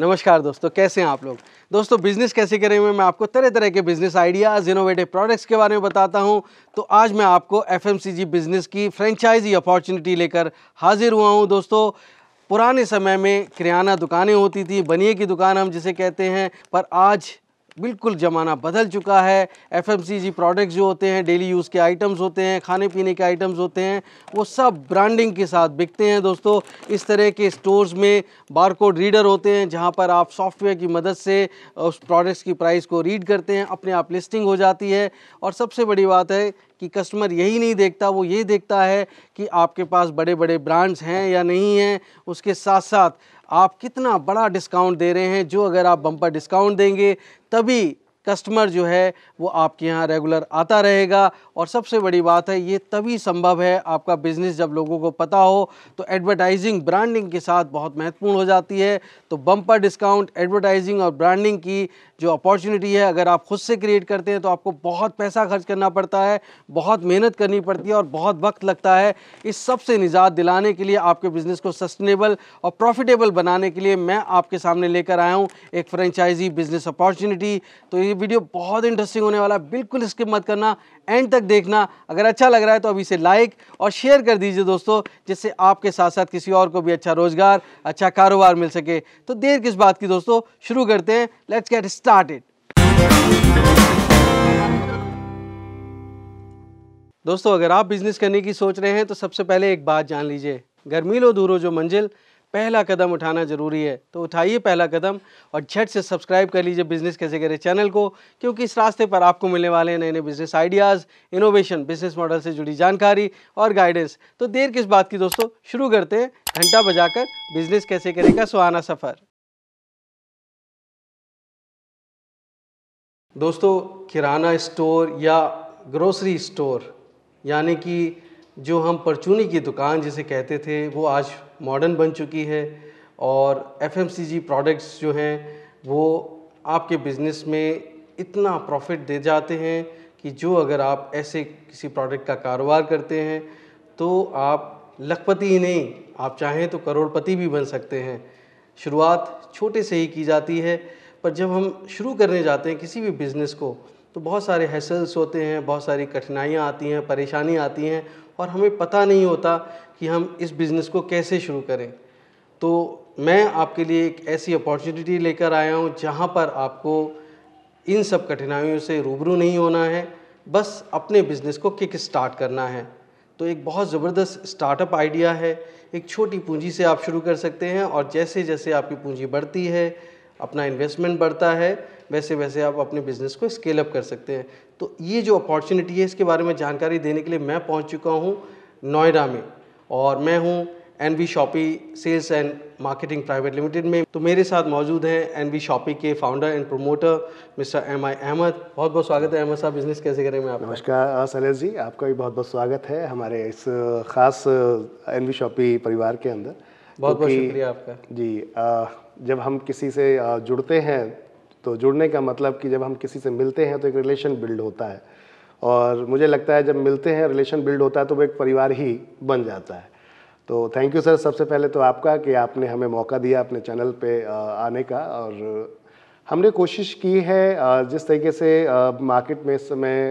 नमस्कार दोस्तों कैसे हैं आप लोग दोस्तों बिज़नेस कैसे करें मैं आपको तरह तरह के बिज़नेस आइडियाज़ इनोवेटिव प्रोडक्ट्स के बारे में बताता हूं तो आज मैं आपको एफएमसीजी बिज़नेस की फ्रेंचाइजी अपॉर्चुनिटी लेकर हाजिर हुआ हूं दोस्तों पुराने समय में किराना दुकानें होती थी बनिए की दुकान हम जिसे कहते हैं पर आज बिल्कुल ज़माना बदल चुका है एफ एम प्रोडक्ट्स जो होते हैं डेली यूज़ के आइटम्स होते हैं खाने पीने के आइटम्स होते हैं वो सब ब्रांडिंग के साथ बिकते हैं दोस्तों इस तरह के स्टोर्स में बारकोड रीडर होते हैं जहाँ पर आप सॉफ्टवेयर की मदद से उस प्रोडक्ट्स की प्राइस को रीड करते हैं अपने आप लिस्टिंग हो जाती है और सबसे बड़ी बात है कि कस्टमर यही नहीं देखता वो ये देखता है कि आपके पास बड़े बड़े ब्रांड्स हैं या नहीं हैं उसके साथ साथ आप कितना बड़ा डिस्काउंट दे रहे हैं जो अगर आप बम्पर डिस्काउंट देंगे तभी कस्टमर जो है वो आपके यहाँ रेगुलर आता रहेगा और सबसे बड़ी बात है ये तभी संभव है आपका बिज़नेस जब लोगों को पता हो तो एडवर्टाइजिंग ब्रांडिंग के साथ बहुत महत्वपूर्ण हो जाती है तो बम्पर डिस्काउंट एडवर्टाइजिंग और ब्रांडिंग की जो अपॉर्चुनिटी है अगर आप खुद से क्रिएट करते हैं तो आपको बहुत पैसा खर्च करना पड़ता है बहुत मेहनत करनी पड़ती है और बहुत वक्त लगता है इस सब से निजात दिलाने के लिए आपके बिज़नेस को सस्टेनेबल और प्रॉफिटेबल बनाने के लिए मैं आपके सामने लेकर आया हूँ एक फ्रेंचाइजी बिज़नेस अपॉर्चुनिटी तो ये वीडियो बहुत इंटरेस्टिंग होने वाला है बिल्कुल स्किप मत करना एंड तक देखना अगर अच्छा लग रहा है तो अभी से लाइक और शेयर कर दीजिए दोस्तों जिससे आपके साथ साथ किसी और को भी अच्छा रोज़गार अच्छा कारोबार मिल सके तो देर किस बात की दोस्तों शुरू करते हैं लेट्स गेट इट दोस्तों अगर आप बिज़नेस करने की सोच रहे हैं तो सबसे पहले एक बात जान लीजिए गर्मी लो हो जो मंजिल पहला कदम उठाना ज़रूरी है तो उठाइए पहला कदम और झट से सब्सक्राइब कर लीजिए बिज़नेस कैसे करें चैनल को क्योंकि इस रास्ते पर आपको मिलने वाले हैं नए नए business ideas innovation business model से जुड़ी जानकारी और गाइडेंस तो देर किस बात की दोस्तों शुरू करते हैं घंटा बजाकर बिज़नेस कैसे करें का सुहाना सफ़र दोस्तों किराना स्टोर या ग्रोसरी स्टोर यानी कि जो हम परचूनी की दुकान जिसे कहते थे वो आज मॉडर्न बन चुकी है और एफ प्रोडक्ट्स जो हैं वो आपके बिज़नेस में इतना प्रॉफिट दे जाते हैं कि जो अगर आप ऐसे किसी प्रोडक्ट का कारोबार करते हैं तो आप लखपति ही नहीं आप चाहें तो करोड़पति भी बन सकते हैं शुरुआत छोटे से ही की जाती है पर जब हम शुरू करने जाते हैं किसी भी बिज़नेस को तो बहुत सारे हैसल्स होते हैं बहुत सारी कठिनाइयाँ आती हैं परेशानी आती हैं और हमें पता नहीं होता कि हम इस बिज़नेस को कैसे शुरू करें तो मैं आपके लिए एक ऐसी अपॉर्चुनिटी लेकर आया हूँ जहाँ पर आपको इन सब कठिनाइयों से रूबरू नहीं होना है बस अपने बिज़नेस को किक स्टार्ट करना है तो एक बहुत ज़बरदस्त स्टार्टअप आइडिया है एक छोटी पूंजी से आप शुरू कर सकते हैं और जैसे जैसे आपकी पूंजी बढ़ती है अपना इन्वेस्टमेंट बढ़ता है वैसे वैसे आप अपने बिजनेस को स्केल अप कर सकते हैं तो ये जो अपॉर्चुनिटी है इसके बारे में जानकारी देने के लिए मैं पहुंच चुका हूं नोएडा में और मैं हूं N V shoppe sales and marketing private limited में तो मेरे साथ मौजूद हैं एन वी शॉपी के founder and promoter mister M I Ahmad बहुत बहुत स्वागत है अहमद साहब बिजनेस कैसे करेंगे आप नमस्कार सलेश जी आपका भी बहुत बहुत स्वागत है हमारे इस खास एन वी शॉपी परिवार के अंदर बहुत बहुत शुक्रिया आपका जी जब हम किसी से जुड़ते हैं तो जुड़ने का मतलब कि जब हम किसी से मिलते हैं तो एक रिलेशन बिल्ड होता है और मुझे लगता है जब मिलते हैं रिलेशन बिल्ड होता है तो वो एक परिवार ही बन जाता है तो थैंक यू सर सबसे पहले तो आपका कि आपने हमें मौका दिया अपने चैनल पे आने का और हमने कोशिश की है जिस तरीके से मार्केट में इस समय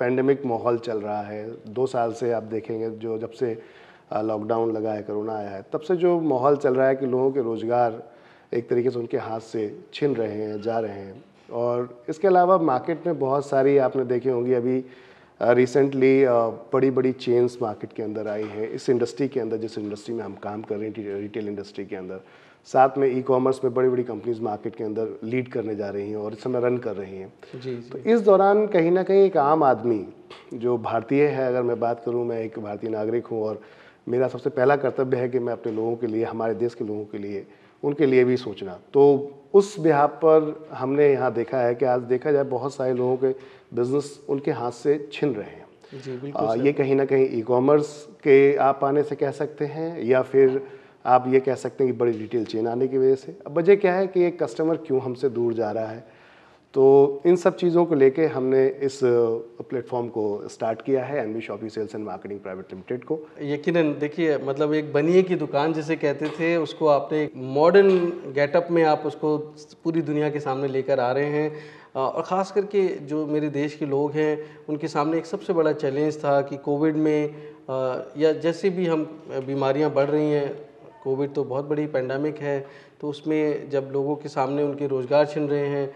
पैंडमिक माहौल चल रहा है दो साल से आप देखेंगे जो जब से लॉकडाउन लगा है कोरोना आया है तब से जो माहौल चल रहा है कि लोगों के रोज़गार एक तरीके से उनके हाथ से छिन रहे हैं जा रहे हैं और इसके अलावा मार्केट में बहुत सारी आपने देखी होंगी अभी रिसेंटली बड़ी बड़ी चेन्स मार्केट के अंदर आई हैं इस इंडस्ट्री के अंदर जिस इंडस्ट्री में हम काम कर रहे हैं रिटेल इंडस्ट्री के अंदर साथ में ई कॉमर्स में बड़ी बड़ी कंपनीज मार्केट के अंदर लीड करने जा रही हैं और इस समय रन कर रही हैं तो इस दौरान कहीं ना कहीं एक आम आदमी जो भारतीय है अगर मैं बात करूँ मैं एक भारतीय नागरिक हूँ और मेरा सबसे पहला कर्तव्य है कि मैं अपने लोगों के लिए हमारे देश के लोगों के लिए उनके लिए भी सोचना तो उस बिहार पर हमने यहाँ देखा है कि आज देखा जाए बहुत सारे लोगों के बिजनेस उनके हाथ से छिन रहे हैं जी, आ, ये कहीं ना कहीं ई कॉमर्स के आप आने से कह सकते हैं या फिर आप ये कह सकते हैं कि बड़ी रिटेल चेन आने की वजह से अब वजह क्या है कि ये कस्टमर क्यों हमसे दूर जा रहा है तो इन सब चीज़ों को लेके हमने इस प्लेटफॉर्म को स्टार्ट किया है B shopping sales and marketing private limited को यकीन देखिए मतलब एक बनिए की दुकान जिसे कहते थे उसको आपने एक मॉडर्न गेटअप में आप उसको पूरी दुनिया के सामने लेकर आ रहे हैं और ख़ास करके जो मेरे देश के लोग हैं उनके सामने एक सबसे बड़ा चैलेंज था कि कोविड में या जैसे भी हम बीमारियां बढ़ रही हैं कोविड तो बहुत बड़ी पेंडेमिक है तो उसमें जब लोगों के सामने उनके रोज़गार छिन रहे हैं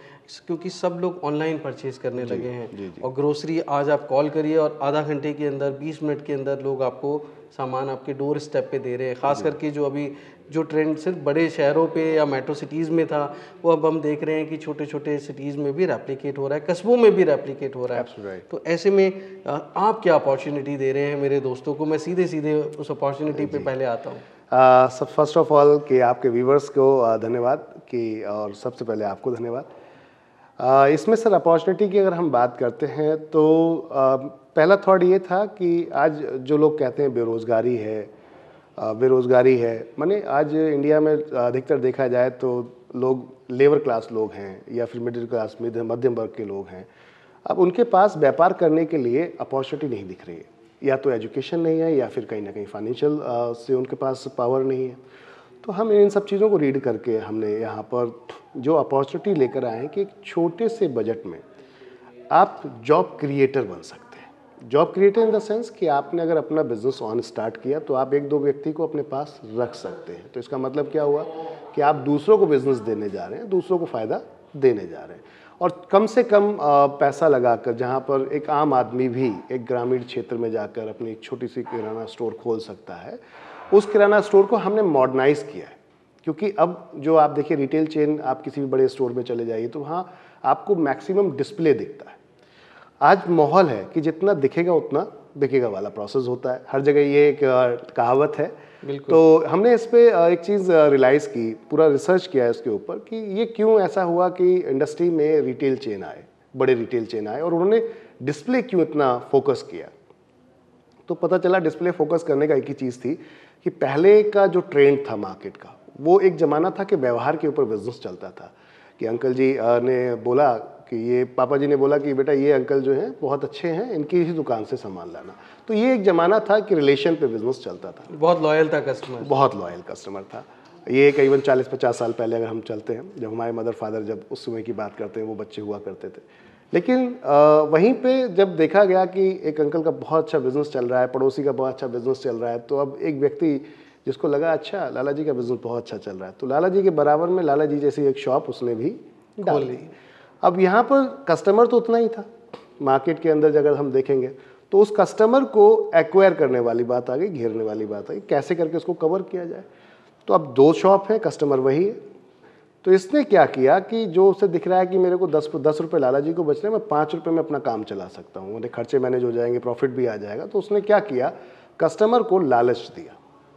क्योंकि सब लोग ऑनलाइन परचेज करने लगे हैं और ग्रोसरी आज आप कॉल करिए और आधा घंटे के अंदर 20 मिनट के अंदर लोग आपको सामान आपके डोर स्टेप पे दे रहे हैं खास करके जो अभी जो ट्रेंड सिर्फ बड़े शहरों पे या मेट्रो सिटीज़ में था वो अब हम देख रहे हैं कि छोटे छोटे सिटीज़ में भी रेप्लिकेट हो रहा है कस्बों में भी रेप्लिकेट हो रहा है right. तो ऐसे में आप क्या अपॉर्चुनिटी दे रहे हैं मेरे दोस्तों को मैं सीधे सीधे उस अपॉर्चुनिटी पे पहले आता हूँ सब फर्स्ट ऑफ ऑल कि आपके व्यूवर्स को धन्यवाद कि और सबसे पहले आपको धन्यवाद इसमें सर अपॉर्चुनिटी की अगर हम बात करते हैं तो पहला थॉट ये था कि आज जो लोग कहते हैं बेरोज़गारी है बेरोज़गारी है माने आज इंडिया में अधिकतर देखा जाए तो लोग लेबर क्लास लोग हैं या फिर मिडिल क्लास मध्यम वर्ग के लोग हैं अब उनके पास व्यापार करने के लिए अपॉर्चुनिटी नहीं दिख रही है या तो एजुकेशन नहीं है या फिर कहीं ना कहीं फाइनेंशियल से उनके पास पावर नहीं है तो हम इन सब चीज़ों को रीड करके हमने यहाँ पर जो अपॉर्चुनिटी लेकर आए हैं कि एक छोटे से बजट में आप जॉब क्रिएटर बन सकते हैं job creator in the sense कि आपने अगर अपना बिजनेस ऑन स्टार्ट किया तो आप एक दो व्यक्ति को अपने पास रख सकते हैं तो इसका मतलब क्या हुआ कि आप दूसरों को बिजनेस देने जा रहे हैं दूसरों को फ़ायदा देने जा रहे हैं और कम से कम पैसा लगाकर जहाँ पर एक आम आदमी भी एक ग्रामीण क्षेत्र में जाकर अपनी एक छोटी सी किराना स्टोर खोल सकता है उस किराना स्टोर को हमने मॉडर्नाइज़ किया है क्योंकि अब जो आप देखिए रिटेल चेन आप किसी भी बड़े स्टोर में चले जाइए तो वहाँ आपको मैक्सिमम डिस्प्ले दिखता है आज माहौल है कि जितना दिखेगा उतना दिखेगा वाला प्रोसेस होता है हर जगह ये एक कहावत है तो हमने इस पर एक चीज़ रियलाइज़ की पूरा रिसर्च किया है इसके ऊपर कि ये क्यों ऐसा हुआ कि इंडस्ट्री में रिटेल चेन आए बड़े रिटेल चेन आए और उन्होंने डिस्प्ले क्यों इतना फोकस किया तो पता चला डिस्प्ले फोकस करने का एक ही चीज़ थी कि पहले का जो ट्रेंड था मार्केट का वो एक ज़माना था कि व्यवहार के ऊपर बिजनेस चलता था कि अंकल जी ने बोला कि ये पापा जी ने बोला कि बेटा ये अंकल जो हैं बहुत अच्छे हैं इनकी ही दुकान से सामान लाना तो ये एक ज़माना था कि रिलेशन पे बिजनेस चलता था बहुत लॉयल था कस्टमर बहुत लॉयल कस्टमर था ये करीबन चालीस पचास साल पहले अगर हम चलते हैं जब हमारे मदर फादर जब उस समय की बात करते हैं वो बच्चे हुआ करते थे लेकिन वहीं पे जब देखा गया कि एक अंकल का बहुत अच्छा बिजनेस चल रहा है पड़ोसी का बहुत अच्छा बिजनेस चल रहा है तो अब एक व्यक्ति जिसको लगा अच्छा लाला जी का बिजनेस बहुत अच्छा चल रहा है तो लाला जी के बराबर में लाला जी जैसी एक शॉप उसने भी खोल ली अब यहाँ पर कस्टमर तो उतना ही था मार्केट के अंदर अगर हम देखेंगे तो उस कस्टमर को एक्वायर करने वाली बात आ गई घेरने वाली बात आ गई कैसे करके उसको कवर किया जाए तो अब दो शॉप है कस्टमर वही है तो इसने क्या किया कि जो उसे दिख रहा है कि मेरे को दस दस रुपये लाला जी को बच रहे हैं मैं पाँच रुपये में अपना काम चला सकता हूँ मेरे खर्चे मैनेज हो जाएंगे प्रॉफिट भी आ जाएगा तो उसने क्या किया कस्टमर को लालच दिया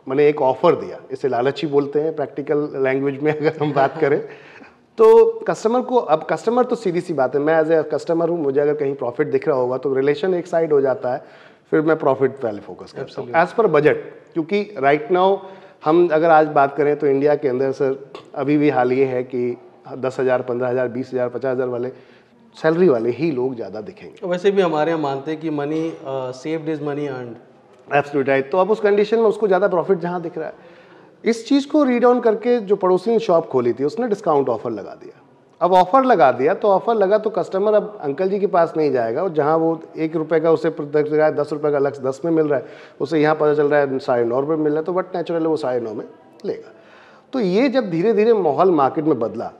मैंने एक ऑफ़र दिया इसे लालच ही बोलते हैं प्रैक्टिकल लैंग्वेज में अगर हम बात करें तो कस्टमर को अब कस्टमर तो सीधी सी बात है मैं एज ए कस्टमर हूँ मुझे अगर कहीं प्रॉफिट दिख रहा होगा तो रिलेशन एक साइड हो जाता है फिर मैं प्रॉफिट पहले फोकस करता हूँ एज़ पर बजट क्योंकि राइट नाउ हम अगर आज बात करें तो इंडिया के अंदर सर अभी भी हाल ये है कि दस हज़ार पंद्रह हज़ार बीस हज़ार पचास हज़ार वाले सैलरी वाले ही लोग ज़्यादा दिखेंगे वैसे भी हमारे यहाँ मानते हैं कि money saved is money earned absolute right तो अब उस कंडीशन में उसको ज़्यादा प्रॉफिट जहाँ दिख रहा है इस चीज़ को रीड ऑन करके जो पड़ोसी ने शॉप खोली थी उसने डिस्काउंट ऑफर लगा दिया अब ऑफ़र लगा दिया तो ऑफ़र लगा तो कस्टमर अब अंकल जी के पास नहीं जाएगा और जहाँ वो एक रुपये का उसे रहा है दस रुपये का लक्ष्य दस में मिल रहा है उसे यहाँ पता चल रहा है साढ़े नौ रुपये मिल रहा है तो वट नेचुरल वो साढ़े नौ में लेगा तो ये जब धीरे धीरे माहौल मार्केट में बदला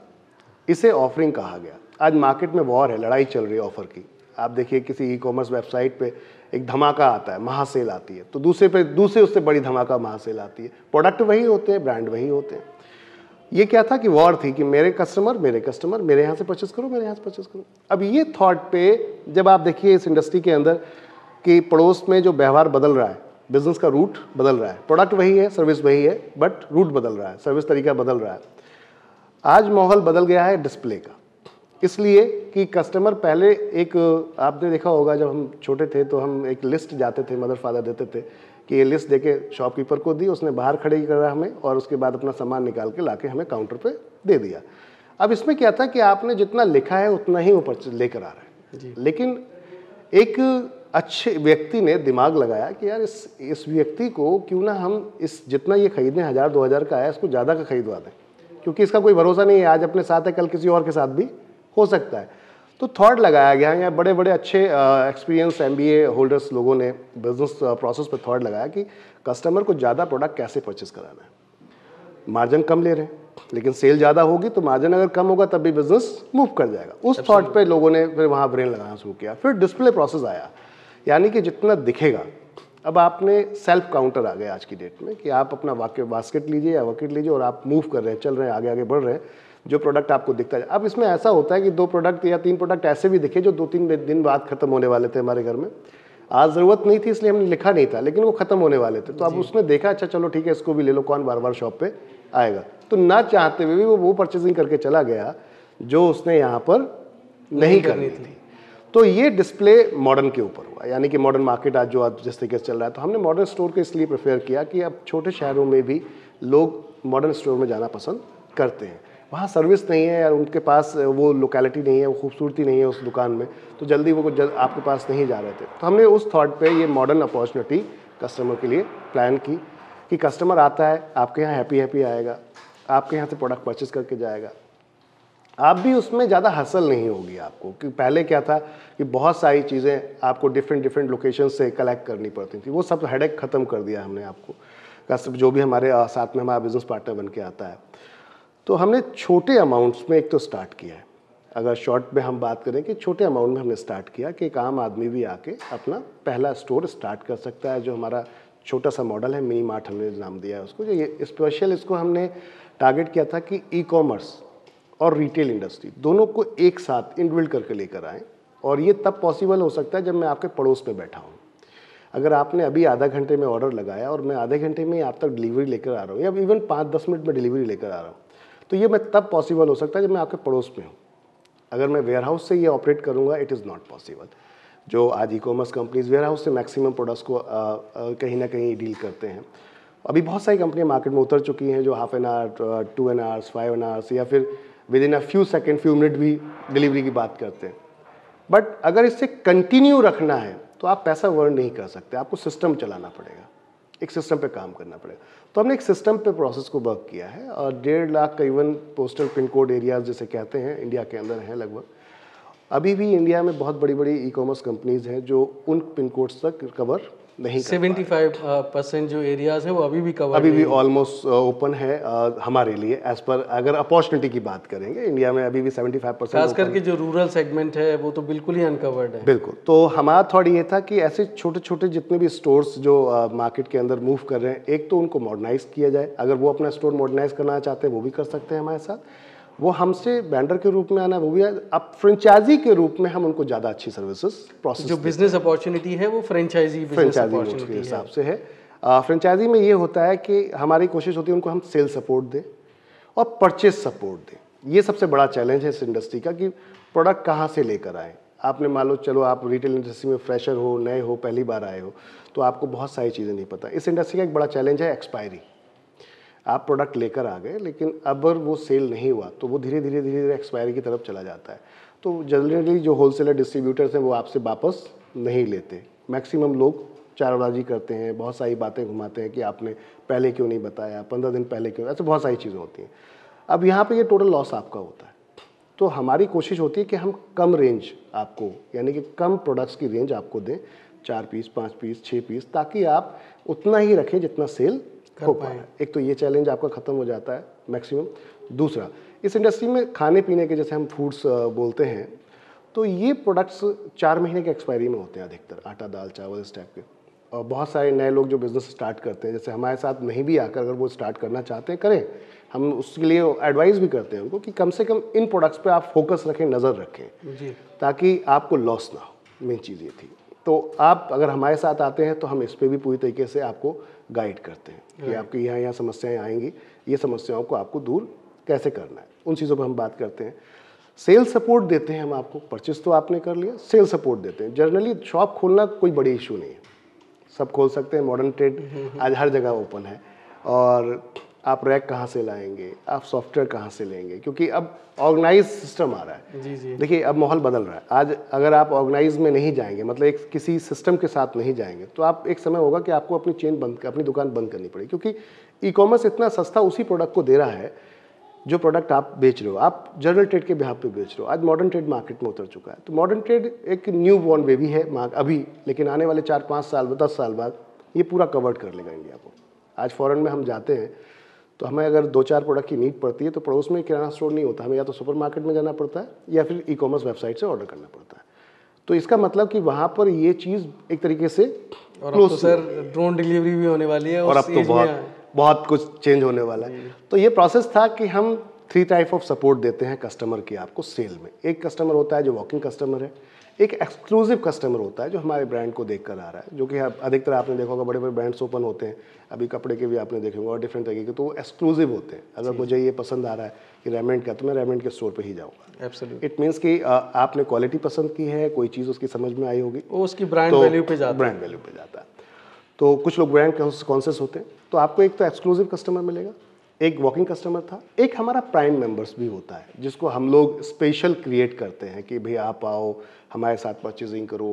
इसे ऑफरिंग कहा गया आज मार्केट में वॉर है लड़ाई चल रही है ऑफ़र की आप देखिए किसी ई कॉमर्स वेबसाइट पे एक धमाका आता है महासेल आती है तो दूसरे पे दूसरे उससे बड़ी धमाका महासेल आती है प्रोडक्ट वही होते हैं ब्रांड वही होते हैं ये क्या था कि वॉर थी कि मेरे कस्टमर मेरे कस्टमर मेरे यहाँ से परचेस करो मेरे यहाँ से परचेस करो अब ये थॉट पे जब आप देखिए इस इंडस्ट्री के अंदर कि पड़ोस में जो व्यवहार बदल रहा है बिजनेस का रूट बदल रहा है प्रोडक्ट वही है सर्विस वही है बट रूट बदल रहा है सर्विस तरीका बदल रहा है आज माहौल बदल गया है डिस्प्ले का इसलिए कि कस्टमर पहले एक आपने देखा होगा जब हम छोटे थे तो हम एक लिस्ट जाते थे मदर फादर देते थे कि ये लिस्ट देके शॉपकीपर को दी उसने बाहर खड़े करा हमें और उसके बाद अपना सामान निकाल के ला हमें काउंटर पर दे दिया अब इसमें क्या था कि आपने जितना लिखा है उतना ही ऊपर लेकर आ रहा है लेकिन एक अच्छे व्यक्ति ने दिमाग लगाया कि यार इस इस व्यक्ति को क्यों ना हम इस जितना ये खरीदने हज़ार दो हज़ार का है इसको ज़्यादा का खरीदवा दें क्योंकि इसका कोई भरोसा नहीं है आज अपने साथ है कल किसी और के साथ भी हो सकता है तो थॉट लगाया गया है या बड़े बड़े अच्छे एक्सपीरियंस एम होल्डर्स लोगों ने बिजनेस प्रोसेस पर थॉट लगाया कि कस्टमर को ज़्यादा प्रोडक्ट कैसे परचेस कराना है मार्जिन कम ले रहे हैं लेकिन सेल ज़्यादा होगी तो मार्जिन अगर कम होगा तब भी बिजनेस मूव कर जाएगा उस थॉट पे लोगों ने फिर वहाँ ब्रेन लगाना शुरू किया फिर डिस्प्ले प्रोसेस आया यानी कि जितना दिखेगा अब आपने सेल्फ काउंटर आ गया आज की डेट में कि आप अपना वाक्य बास्केट लीजिए या वकेट लीजिए और आप मूव कर रहे हैं चल रहे हैं आगे आगे बढ़ रहे हैं जो प्रोडक्ट आपको दिखता है अब इसमें ऐसा होता है कि दो प्रोडक्ट या तीन प्रोडक्ट ऐसे भी दिखे जो दो तीन दिन बाद खत्म होने वाले थे हमारे घर में आज ज़रूरत नहीं थी इसलिए हमने लिखा नहीं था लेकिन वो ख़त्म होने वाले थे तो अब उसने देखा अच्छा चलो ठीक है इसको भी ले लो कौन बार बार शॉप पे आएगा तो ना चाहते हुए भी वो वो परचेजिंग करके चला गया जो उसने यहाँ पर नहीं, नहीं करनी थी।, थी तो ये डिस्प्ले मॉडर्न के ऊपर हुआ यानी कि मॉडर्न मार्केट आज जो आज जिस तरीके से चल रहा है तो हमने मॉडर्न स्टोर को इसलिए प्रेफर किया कि अब छोटे शहरों में भी लोग मॉडर्न स्टोर में जाना पसंद करते हैं वहाँ सर्विस नहीं है या उनके पास वो लोकेलिटी नहीं है वो खूबसूरती नहीं है उस दुकान में तो जल्दी वो जल, आपके पास नहीं जा रहे थे तो हमने उस थाट पे ये मॉडर्न अपॉर्चुनिटी कस्टमर के लिए प्लान की कि कस्टमर आता है आपके यहाँ हैप्पी हैप्पी आएगा आपके यहाँ से प्रोडक्ट परचेज करके जाएगा आप भी उसमें ज़्यादा हसल नहीं होगी आपको कि पहले क्या था कि बहुत सारी चीज़ें आपको डिफरेंट डिफरेंट लोकेशन से कलेक्ट करनी पड़ती थी वो सब हेडेक ख़त्म कर दिया हमने आपको कस्टमर जो भी हमारे साथ में हमारा बिज़नेस पार्टनर बन के आता है तो हमने छोटे अमाउंट्स में एक तो स्टार्ट किया है अगर शॉर्ट में हम बात करें कि छोटे अमाउंट में हमने स्टार्ट किया कि एक आम आदमी भी आके अपना पहला स्टोर स्टार्ट कर सकता है जो हमारा छोटा सा मॉडल है मिनी मार्ट हमने नाम दिया है उसको ये स्पेशल इसको हमने टारगेट किया था कि ई कॉमर्स और रिटेल इंडस्ट्री दोनों को एक साथ इनविल्ड करके लेकर आएँ और ये तब पॉसिबल हो सकता है जब मैं आपके पड़ोस में बैठा हूँ अगर आपने अभी आधा घंटे में ऑर्डर लगाया और मैं आधे घंटे में आप तक डिलीवरी लेकर आ रहा हूँ या इवन पाँच दस मिनट में डिलीवरी लेकर आ रहा हूँ तो ये मैं तब पॉसिबल हो सकता है जब मैं आपके पड़ोस में हूँ अगर मैं वेयर हाउस से ये ऑपरेट करूँगा इट इज़ नॉट पॉसिबल जो आज ई कॉमर्स कंपनीज वेयरहाउस से मैक्सिमम प्रोडक्ट्स को कहीं ना कहीं डील करते हैं अभी बहुत सारी कंपनियाँ मार्केट में उतर चुकी हैं जो half an hour two an hours five an hours या फिर within a few second few minute भी डिलीवरी की बात करते हैं बट अगर इसे कंटिन्यू रखना है तो आप पैसा वर्न नहीं कर सकते आपको सिस्टम चलाना पड़ेगा एक सिस्टम पे काम करना पड़ेगा तो हमने एक सिस्टम पे प्रोसेस को वर्क किया है और डेढ़ लाख करीबन पोस्टल पिन कोड एरियाज जिसे कहते हैं इंडिया के अंदर हैं लगभग अभी भी इंडिया में बहुत बड़ी बड़ी ई कॉमर्स कंपनीज़ हैं जो उन पिन कोड्स तक कवर नहीं सेवेंटी फाइव परसेंट हाँ, जो एरियाज है वो अभी भी कवर अभी भी ऑलमोस्ट ओपन uh, है uh, हमारे लिए एज पर अगर अपॉर्चुनिटी की बात करेंगे इंडिया में अभी भी सेवेंटी फाइव परसेंट खास करके जो रूरल सेगमेंट है वो तो बिल्कुल ही अनकवर्ड है बिल्कुल तो हमारा थॉट ये था कि ऐसे छोटे छोटे जितने भी स्टोर्स जो मार्केट uh, के अंदर मूव कर रहे हैं एक तो उनको मॉडर्नाइज किया जाए अगर वो अपना स्टोर मॉडर्नाइज करना चाहते हैं वो भी कर सकते हैं हमारे साथ वो हमसे वेंडर के रूप में आना वो भी है अब फ्रेंचाइजी के रूप में हम उनको ज़्यादा अच्छी सर्विसेज प्रोसेस जो बिजनेस अपॉर्चुनिटी है वो फ्रेंचाइजी फ्रेंचाइजी के हिसाब से है फ्रेंचाइजी में ये होता है कि हमारी कोशिश होती है उनको हम सेल सपोर्ट दें और परचेज सपोर्ट दें ये सबसे बड़ा चैलेंज है इस इंडस्ट्री का कि प्रोडक्ट कहाँ से लेकर आए आपने मान लो चलो आप रिटेल इंडस्ट्री में फ्रेशर हो नए हो पहली बार आए हो तो आपको बहुत सारी चीज़ें नहीं पता इस इंडस्ट्री का एक बड़ा चैलेंज है एक्सपायरी आप प्रोडक्ट लेकर आ गए लेकिन अब वो सेल नहीं हुआ तो वो धीरे धीरे धीरे धीरे एक्सपायरी की तरफ चला जाता है तो जनरली जो होलसेलर डिस्ट्रीब्यूटर्स हैं वो आपसे वापस नहीं लेते मैक्सिमम लोग चारबाजी करते हैं बहुत सारी बातें घुमाते हैं कि आपने पहले क्यों नहीं बताया पंद्रह दिन पहले क्यों ऐसे बहुत सारी चीज़ें होती हैं अब यहाँ पर ये टोटल लॉस आपका होता है तो हमारी कोशिश होती है कि हम कम रेंज आपको यानी कि कम प्रोडक्ट्स की रेंज आपको दें चार पीस पाँच पीस छः पीस ताकि आप उतना ही रखें जितना सेल कर हो पाए एक तो ये चैलेंज आपका ख़त्म हो जाता है मैक्सिमम दूसरा इस इंडस्ट्री में खाने पीने के जैसे हम फूड्स बोलते हैं तो ये प्रोडक्ट्स चार महीने के एक्सपायरी में होते हैं अधिकतर आटा दाल चावल इस टाइप के और बहुत सारे नए लोग जो बिज़नेस स्टार्ट करते हैं जैसे हमारे साथ नहीं भी आकर अगर वो स्टार्ट करना चाहते हैं करें हम उसके लिए एडवाइस भी करते हैं उनको कि कम से कम इन प्रोडक्ट्स पे आप फोकस रखें नज़र रखें जी ताकि आपको लॉस ना हो मेन चीज़ ये थी तो आप अगर हमारे साथ आते हैं तो हम इस पर भी पूरी तरीके से आपको गाइड करते हैं कि आपके यहाँ यहाँ समस्याएं आएंगी ये समस्याओं को आपको दूर कैसे करना है उन चीज़ों पर हम बात करते हैं सेल सपोर्ट देते हैं हम आपको परचेस तो आपने कर लिया सेल सपोर्ट देते हैं जनरली शॉप खोलना कोई बड़ी इशू नहीं है सब खोल सकते हैं मॉडर्न हम्म, ट्रेड हम्म, हम्म। आज हर जगह ओपन है और आप रैक कहाँ से लाएंगे आप सॉफ्टवेयर कहाँ से लेंगे क्योंकि अब ऑर्गेनाइज सिस्टम आ रहा है जी जी देखिए अब माहौल बदल रहा है आज अगर आप ऑर्गेनाइज में नहीं जाएंगे मतलब एक किसी सिस्टम के साथ नहीं जाएंगे तो आप एक समय होगा कि आपको अपनी चेन बंद अपनी दुकान बंद करनी पड़ेगी क्योंकि ई कॉमर्स इतना सस्ता उसी प्रोडक्ट को दे रहा है जो प्रोडक्ट आप बेच रहे हो आप जनरल ट्रेड के बिहार पे बेच रहे हो आज मॉडर्न ट्रेड मार्केट में उतर चुका है तो मॉडर्न ट्रेड एक न्यू बॉर्न बेबी है अभी लेकिन आने वाले चार पाँच साल दस साल बाद ये पूरा कवर्ड कर लेगा इंडिया को आज फॉरन में हम जाते हैं तो हमें अगर दो चार प्रोडक्ट की नीड पड़ती है तो पड़ोस में किराना स्टोर नहीं होता हमें या तो सुपरमार्केट में जाना पड़ता है या फिर ई कॉमर्स वेबसाइट से ऑर्डर करना पड़ता है तो इसका मतलब कि वहाँ पर ये चीज़ एक तरीके से और तो सर ड्रोन डिलीवरी भी होने वाली है और अब तो बहुत बहुत कुछ चेंज होने वाला है तो ये प्रोसेस था कि हम थ्री टाइप ऑफ सपोर्ट देते हैं कस्टमर की आपको सेल में एक कस्टमर होता है जो वॉकिंग कस्टमर है एक एक्सक्लूसिव कस्टमर होता है जो हमारे ब्रांड को देख कर आ रहा है जो कि अधिकतर आपने देखा होगा बड़े बड़े ब्रांड्स ओपन होते हैं अभी कपड़े के भी आपने देखे होंगे और डिफरेंट तरीके के तो वो एक्सक्लूसिव होते हैं अगर मुझे ये पसंद आ रहा है कि रेमेंट का तो मैं रेमेंट के स्टोर पर ही जाऊँगा इट मीन्स कि आपने क्वालिटी पसंद की है कोई चीज़ उसकी समझ में आई होगी वो उसकी ब्रांड वैल्यू तो पे जाता ब्रांड वैल्यू पे जाता है तो कुछ लोग ब्रांड कॉन्सियस होते हैं तो आपको एक तो एक्सक्लूसिव कस्टमर मिलेगा एक वॉकिंग कस्टमर था एक हमारा प्राइम मेंबर्स भी होता है जिसको हम लोग स्पेशल क्रिएट करते हैं कि भाई आप आओ हमारे साथ परचेजिंग करो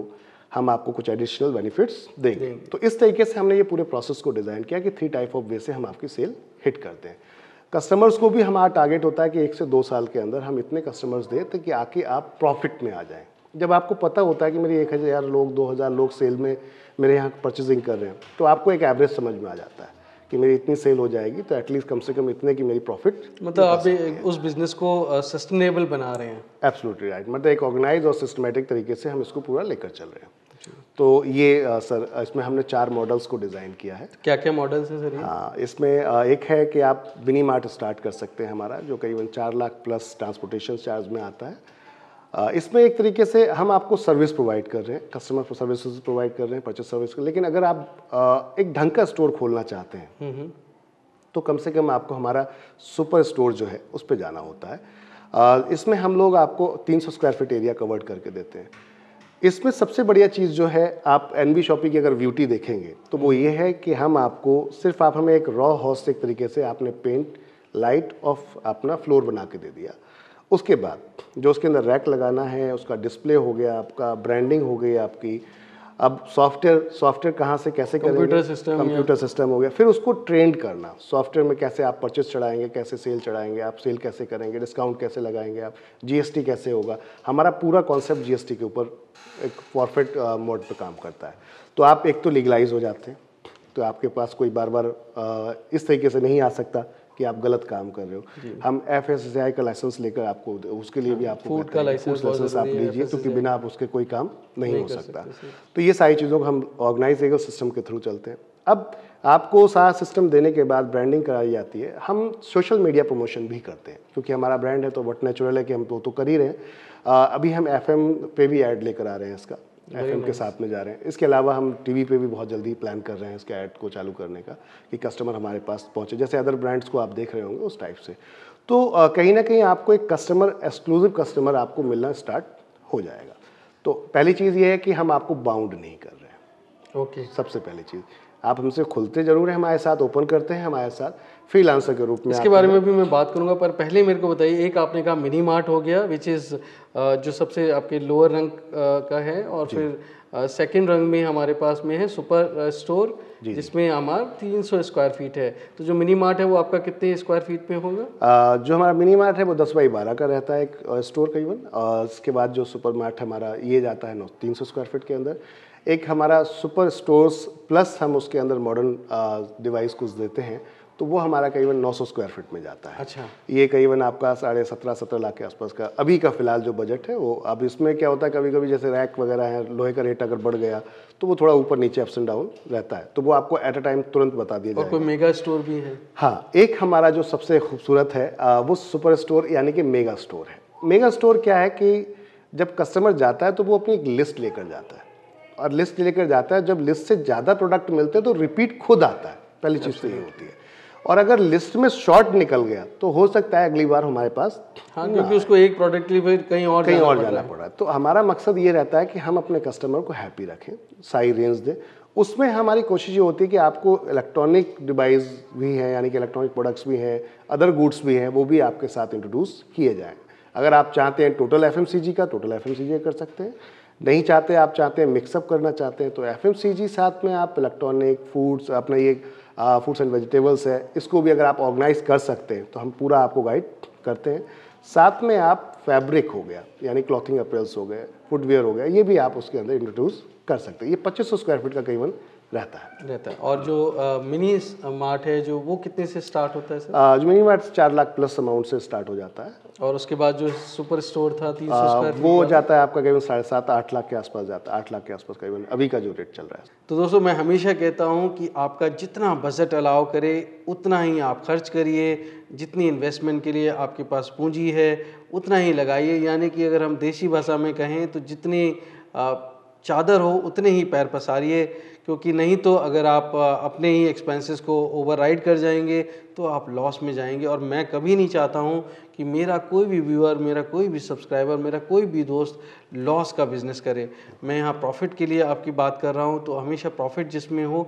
हम आपको कुछ एडिशनल बेनिफिट्स देंगे तो इस तरीके से हमने ये पूरे प्रोसेस को डिज़ाइन किया कि थ्री टाइप ऑफ वे से हम आपकी सेल हिट करते हैं कस्टमर्स को भी हमारा टारगेट होता है कि एक से दो साल के अंदर हम इतने कस्टमर्स दें तो कि आके आप प्रॉफिट में आ जाएं जब आपको पता होता है कि मेरे एक हज़ार लोग दो हज़ार लोग सेल में मेरे यहाँ परचेजिंग कर रहे हैं तो आपको एक एवरेज समझ में आ जाता है कि मेरी इतनी सेल हो जाएगी तो एटलीस्ट कम से कम इतने की मेरी प्रॉफिट मतलब आप उस बिजनेस को सस्टेनेबल बना रहे हैं एब्सोल्युटली राइट right. मतलब एक ऑर्गेनाइज और सिस्टमेटिक तरीके से हम इसको पूरा लेकर चल रहे हैं अच्छा। तो ये आ, सर इसमें हमने चार मॉडल्स को डिज़ाइन किया है क्या क्या मॉडल्स हैं सर हाँ इसमें आ, एक है कि आप मिनी मार्ट स्टार्ट कर सकते हैं हमारा जो करीबन चार लाख प्लस ट्रांसपोर्टेशन चार्ज में आता है इसमें एक तरीके से हम आपको सर्विस प्रोवाइड कर रहे हैं कस्टमर को प्रोवाइड कर रहे हैं परचेज सर्विस लेकिन अगर आप एक ढंग का स्टोर खोलना चाहते हैं हम्म, हम्म। तो कम से कम आपको हमारा सुपर स्टोर जो है उस पर जाना होता है इसमें हम लोग आपको 300 स्क्वायर फीट एरिया कवर्ड करके देते हैं इसमें सबसे बढ़िया चीज़ जो है आप एन बी शॉपिंग की अगर ब्यूटी देखेंगे तो वो ये है कि हम आपको सिर्फ आप हमें एक रॉ हॉस एक तरीके से आपने पेंट लाइट ऑफ अपना फ्लोर बना के दे दिया उसके बाद जो उसके अंदर रैक लगाना है उसका डिस्प्ले हो गया आपका ब्रांडिंग हो गई आपकी अब सॉफ्टवेयर सॉफ्टवेयर कहाँ से कैसे कंप्यूटर सिस्टम कंप्यूटर सिस्टम हो गया फिर उसको ट्रेंड करना सॉफ्टवेयर में कैसे आप परचेस चढ़ाएंगे कैसे सेल चढ़ाएंगे आप सेल कैसे करेंगे डिस्काउंट कैसे लगाएंगे आप जीएसटी कैसे होगा हमारा पूरा कॉन्सेप्ट जीएसटी के ऊपर एक परफेक्ट मोड पर काम करता है तो आप एक तो लीगलाइज हो जाते हैं तो आपके पास कोई बार बार इस तरीके से नहीं आ सकता कि आप गलत काम कर रहे हो हम एफ एस आई का लाइसेंस लेकर आपको उसके लिए भी आपको फूड का लाइसेंस आप लीजिए क्योंकि बिना आप उसके कोई काम नहीं, नहीं हो सकता तो ये सारी चीज़ों को हम ऑर्गेनाइजेशन सिस्टम के थ्रू चलते हैं अब आपको सारा सिस्टम देने के बाद ब्रांडिंग कराई जाती है हम सोशल मीडिया प्रमोशन भी करते हैं क्योंकि हमारा ब्रांड है तो वट नेचुरल है कि हम तो, तो कर ही रहे हैं अभी हम एफ पे भी ऐड लेकर आ रहे हैं इसका एफ के साथ में जा रहे हैं इसके अलावा हम टीवी पे भी बहुत जल्दी प्लान कर रहे हैं इसके ऐड को चालू करने का कि कस्टमर हमारे पास पहुंचे जैसे अदर ब्रांड्स को आप देख रहे होंगे उस टाइप से तो कहीं ना कहीं आपको एक कस्टमर एक्सक्लूसिव कस्टमर आपको मिलना स्टार्ट हो जाएगा तो पहली चीज़ ये है कि हम आपको बाउंड नहीं कर रहे हैं ओके सबसे पहली चीज़ आप हमसे खुलते ज़रूर हैं हमारे साथ ओपन करते हैं हमारे साथ फ्रीलांसर के रूप में इसके बारे में भी मैं बात करूंगा पर पहले मेरे को बताइए एक आपने कहा मिनी मार्ट हो गया विच इज़ uh, जो सबसे आपके लोअर रंग uh, का है और फिर सेकंड uh, रंग में हमारे पास में है सुपर स्टोर जिसमें हमारा तीन सौ स्क्वायर फीट है तो जो मिनी मार्ट है वो आपका कितने स्क्वायर फीट में होगा जो हमारा मिनी मार्ट है वो दस बाई बारह का रहता है एक स्टोर करीबन और उसके बाद जो सुपर मार्ट हमारा ये जाता है नौ तीन स्क्वायर फीट के अंदर एक हमारा सुपर स्टोर्स प्लस हम उसके अंदर मॉडर्न डिवाइस कुछ देते हैं तो वो हमारा करीबन 900 स्क्वायर फीट में जाता है अच्छा ये करीबन आपका साढ़े सत्रह सत्रह लाख के आसपास का अभी का फिलहाल जो बजट है वो अब इसमें क्या होता है कभी कभी जैसे रैक वगैरह है लोहे का रेट अगर बढ़ गया तो वो थोड़ा ऊपर नीचे अप्स एंड डाउन रहता है तो वो आपको एट अ टाइम तुरंत बता दिया जाएगा कोई मेगा स्टोर भी है हाँ एक हमारा जो सबसे खूबसूरत है वो सुपर स्टोर यानी कि मेगा स्टोर है मेगा स्टोर क्या है कि जब कस्टमर जाता है तो वो अपनी एक लिस्ट लेकर जाता है और लिस्ट लेकर जाता है जब लिस्ट से ज़्यादा प्रोडक्ट मिलते हैं तो रिपीट खुद आता है पहली चीज़ तो ये अच्छा। होती है और अगर लिस्ट में शॉर्ट निकल गया तो हो सकता है अगली बार हमारे पास हाँ क्योंकि उसको एक प्रोडक्ट लिए फिर कहीं और कहीं और जाना पड़ रहा है तो हमारा मकसद ये रहता है कि हम अपने कस्टमर को हैप्पी रखें साई रेंज दें उसमें हमारी कोशिश ये होती है कि आपको इलेक्ट्रॉनिक डिवाइस भी हैं यानी कि इलेक्ट्रॉनिक प्रोडक्ट्स भी हैं अदर गुड्स भी हैं वो भी आपके साथ इंट्रोड्यूस किए जाएँ अगर आप चाहते हैं टोटल एफ का टोटल एफ कर सकते हैं नहीं चाहते आप चाहते हैं मिक्सअप करना चाहते हैं तो एफ साथ में आप इलेक्ट्रॉनिक फूड्स अपना ये फ्रूट्स एंड वेजिटेबल्स है इसको भी अगर आप ऑर्गेनाइज कर सकते हैं तो हम पूरा आपको गाइड करते हैं साथ में आप फैब्रिक हो गया यानी क्लॉथिंग अप्रेल्स हो गए फुटवेयर हो गया ये भी आप उसके अंदर इंट्रोड्यूस कर सकते हैं ये 2500 स्क्वायर फीट का करीबन रहता है रहता है और जो मिनी मार्ट है जो वो कितने से स्टार्ट होता है सर आ, जो मिनी मार्ट चार लाख प्लस अमाउंट से स्टार्ट हो जाता है और उसके बाद जो सुपर स्टोर था तीन सौ वो जाता है आपका करीबन साढ़े सात आठ लाख के आसपास जाता है आठ लाख के आसपास करीबन अभी का जो रेट चल रहा है तो दोस्तों मैं हमेशा कहता हूँ कि आपका जितना बजट अलाउ करे उतना ही आप खर्च करिए जितनी इन्वेस्टमेंट के लिए आपके पास पूंजी है उतना ही लगाइए यानी कि अगर हम देसी भाषा में कहें तो जितनी चादर हो उतने ही पैर पसारिए क्योंकि नहीं तो अगर आप अपने ही एक्सपेंसेस को ओवरराइड कर जाएंगे तो आप लॉस में जाएंगे और मैं कभी नहीं चाहता हूँ कि मेरा कोई भी व्यूअर मेरा कोई भी सब्सक्राइबर मेरा कोई भी दोस्त लॉस का बिज़नेस करे मैं यहाँ प्रॉफिट के लिए आपकी बात कर रहा हूँ तो हमेशा प्रॉफिट जिसमें हो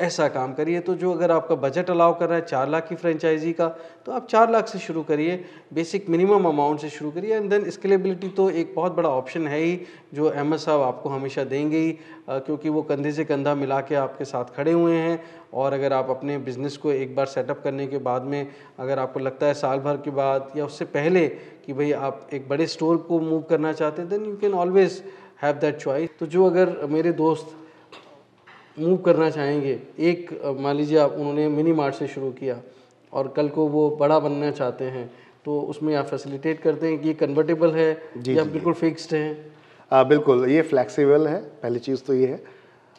ऐसा काम करिए तो जो अगर आपका बजट अलाउ कर रहा है चार लाख की फ्रेंचाइजी का तो आप चार लाख से शुरू करिए बेसिक मिनिमम अमाउंट से शुरू करिए एंड देन स्केलेबिलिटी तो एक बहुत बड़ा ऑप्शन है ही जो अहमद साहब आपको हमेशा देंगे ही आ, क्योंकि वो कंधे से कंधा मिला के आपके साथ खड़े हुए हैं और अगर आप अपने बिज़नेस को एक बार सेटअप करने के बाद में अगर आपको लगता है साल भर के बाद या उससे पहले कि भाई आप एक बड़े स्टोर को मूव करना चाहते हैं then you can always have that choice तो जो अगर मेरे दोस्त मूव करना चाहेंगे एक मान लीजिए आप उन्होंने मिनी मार्ट से शुरू किया और कल को वो बड़ा बनना चाहते हैं तो उसमें आप फैसिलिटेट करते हैं कि ये कन्वर्टेबल है जी, या बिल्कुल फिक्स्ड है आ, बिल्कुल ये फ्लैक्सीबल है पहली चीज़ तो ये है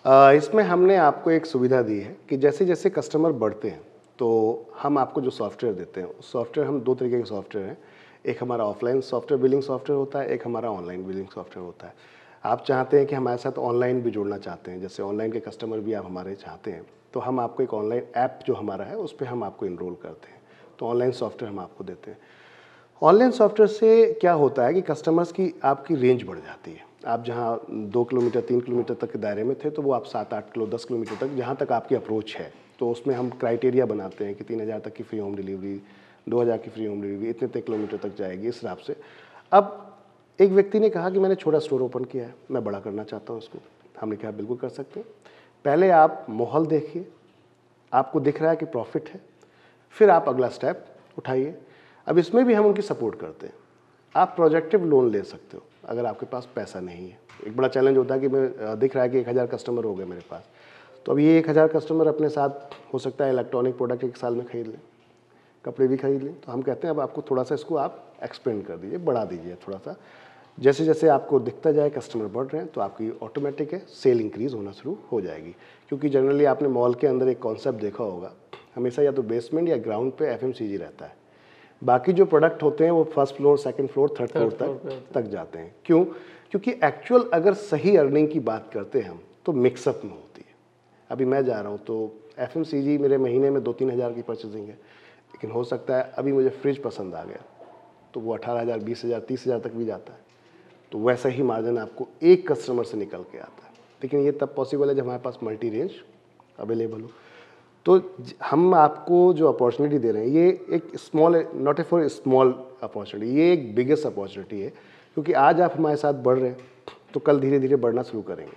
आ, इसमें हमने आपको एक सुविधा दी है कि जैसे जैसे कस्टमर बढ़ते हैं तो हम आपको जो सॉफ्टवेयर देते हैं सॉफ्टवेयर हम दो तरीके के सॉफ्टवेयर हैं एक हमारा ऑफलाइन सॉफ्टवेयर बिलिंग सॉफ्टवेयर होता है एक हमारा ऑनलाइन बिलिंग सॉफ्टवेयर होता है आप चाहते हैं कि हमारे साथ ऑनलाइन भी जुड़ना चाहते हैं जैसे ऑनलाइन के कस्टमर भी आप हमारे चाहते हैं तो हम आपको एक ऑनलाइन ऐप जो हमारा है उस पर हम आपको इनरोल करते हैं तो ऑनलाइन सॉफ्टवेयर हम आपको देते हैं ऑनलाइन सॉफ्टवेयर से क्या होता है कि कस्टमर्स की आपकी रेंज बढ़ जाती है आप जहाँ दो किलोमीटर तीन किलोमीटर तक के दायरे में थे तो वो आप सात आठ किलो दस किलोमीटर तक जहाँ तक आपकी अप्रोच है तो उसमें हम क्राइटेरिया बनाते हैं कि तीन हज़ार तक की फ्री होम डिलीवरी दो हज़ार की फ्री होम डिलीवरी इतने इतने किलोमीटर तक जाएगी इस हिसाब से अब एक व्यक्ति ने कहा कि मैंने छोटा स्टोर ओपन किया है मैं बड़ा करना चाहता हूँ उसको हमने कहा बिल्कुल कर सकते हैं पहले आप माहौल देखिए आपको दिख रहा है कि प्रॉफिट है फिर आप अगला स्टेप उठाइए अब इसमें भी हम उनकी सपोर्ट करते हैं आप प्रोजेक्टिव लोन ले सकते हो अगर आपके पास पैसा नहीं है एक बड़ा चैलेंज होता है कि मैं दिख रहा है कि एक हज़ार कस्टमर हो गए मेरे पास तो अब ये एक हज़ार कस्टमर अपने साथ हो सकता है इलेक्ट्रॉनिक प्रोडक्ट एक साल में खरीद लें कपड़े भी खरीद लें तो हम कहते हैं अब आपको थोड़ा सा इसको आप एक्सपेंड कर दीजिए बढ़ा दीजिए थोड़ा सा जैसे जैसे आपको दिखता जाए कस्टमर बढ़ रहे हैं तो आपकी ऑटोमेटिक है सेल इंक्रीज होना शुरू हो जाएगी क्योंकि जनरली आपने मॉल के अंदर एक कॉन्सेप्ट देखा होगा हमेशा या तो बेसमेंट या ग्राउंड पे एफ रहता है बाकी जो प्रोडक्ट होते हैं वो first floor second floor third floor तक तक जाते हैं क्यों क्योंकि एक्चुअल अगर सही अर्निंग की बात करते हैं हम तो मिक्सअप में होती है अभी मैं जा रहा हूँ तो एफ मेरे महीने में दो तीन हज़ार की परचेजिंग है लेकिन हो सकता है अभी मुझे फ्रिज पसंद आ गया तो वो अठारह हज़ार बीस हज़ार तीस हज़ार तक भी जाता है तो वैसा ही मार्जिन आपको एक कस्टमर से निकल के आता है लेकिन ये तब पॉसिबल है जब हमारे पास मल्टी रेंज अवेलेबल हो तो हम आपको जो अपॉर्चुनिटी दे रहे हैं ये एक small not a for small opportunity ये एक बिगेस्ट अपॉर्चुनिटी है क्योंकि आज आप हमारे साथ बढ़ रहे हैं तो कल धीरे धीरे बढ़ना शुरू करेंगे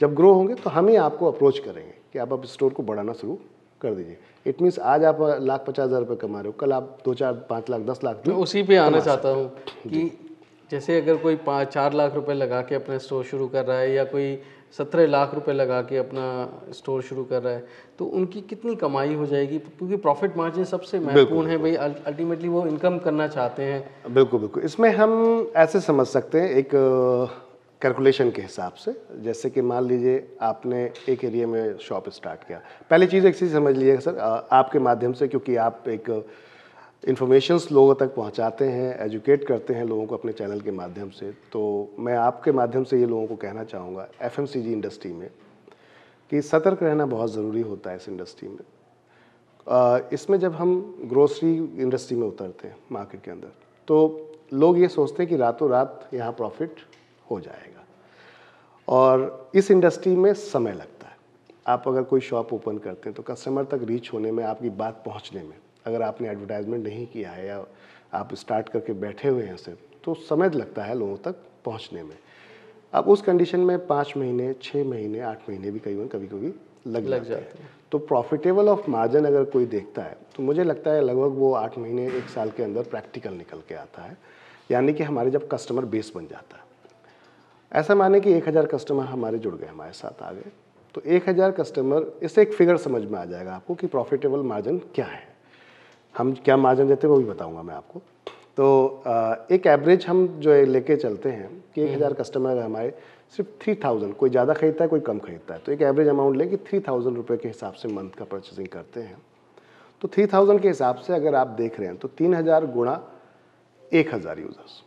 जब ग्रो होंगे तो हम ही आपको अप्रोच करेंगे कि आप अब स्टोर को बढ़ाना शुरू कर दीजिए इट मीन्स आज आप लाख पचास हज़ार रुपये कमा रहे हो कल आप दो चार पाँच लाख दस लाख उसी पे आना चाहता हूँ कि जैसे अगर कोई पाँच चार लाख रुपए लगा के अपना स्टोर शुरू कर रहा है या कोई सत्रह लाख रुपए लगा के अपना स्टोर शुरू कर रहा है तो उनकी कितनी कमाई हो जाएगी क्योंकि प्रॉफिट मार्जिन सबसे महत्वपूर्ण है भाई अल्टीमेटली वो इनकम करना चाहते हैं बिल्कुल बिल्कुल इसमें हम ऐसे समझ सकते हैं एक कैलकुलेशन के हिसाब से जैसे कि मान लीजिए आपने एक एरिया में शॉप स्टार्ट किया पहली चीज़ एक चीज़ समझ लीजिएगा सर आपके माध्यम से क्योंकि आप एक इन्फॉर्मेशंस लोगों तक पहुंचाते हैं एजुकेट करते हैं लोगों को अपने चैनल के माध्यम से तो मैं आपके माध्यम से ये लोगों को कहना चाहूँगा एफ इंडस्ट्री में कि सतर्क रहना बहुत ज़रूरी होता है इस इंडस्ट्री में इसमें जब हम ग्रोसरी इंडस्ट्री में उतरते हैं मार्केट के अंदर तो लोग ये सोचते हैं कि रातों रात यहाँ प्रॉफिट हो जाएगा और इस इंडस्ट्री में समय लगता है आप अगर कोई शॉप ओपन करते हैं तो कस्टमर तक रीच होने में आपकी बात पहुँचने में अगर आपने एडवर्टाइजमेंट नहीं किया है या आप स्टार्ट करके बैठे हुए हैं सिर्फ तो समय लगता है लोगों तक पहुंचने में अब उस कंडीशन में पाँच महीने छः महीने आठ महीने भी कई बार कभी कभी लग, लग जाते हैं तो प्रॉफिटेबल ऑफ मार्जिन अगर कोई देखता है तो मुझे लगता है लगभग वो आठ महीने एक साल के अंदर प्रैक्टिकल निकल के आता है यानी कि हमारे जब कस्टमर बेस बन जाता है ऐसा माने कि एक हज़ार कस्टमर हमारे जुड़ गए हमारे साथ आ गए तो एक हज़ार कस्टमर इससे एक फिगर समझ में आ जाएगा आपको कि प्रॉफिटेबल मार्जिन क्या है हम क्या मार्जिन देते हैं वो भी बताऊँगा मैं आपको तो एक एवरेज हम जो है लेके चलते हैं कि एक हम्म। हज़ार कस्टमर हमारे सिर्फ थ्री थाउजेंड कोई ज़्यादा खरीदता है कोई कम खरीदता है तो एक एवरेज अमाउंट लेके थ्री थाउजेंड रुपये के हिसाब से मंथ का परचेसिंग करते हैं तो थ्री थाउजेंड के हिसाब से अगर आप देख रहे हैं तो तीन हज़ार गुणा एक हज़ार यूज़र्स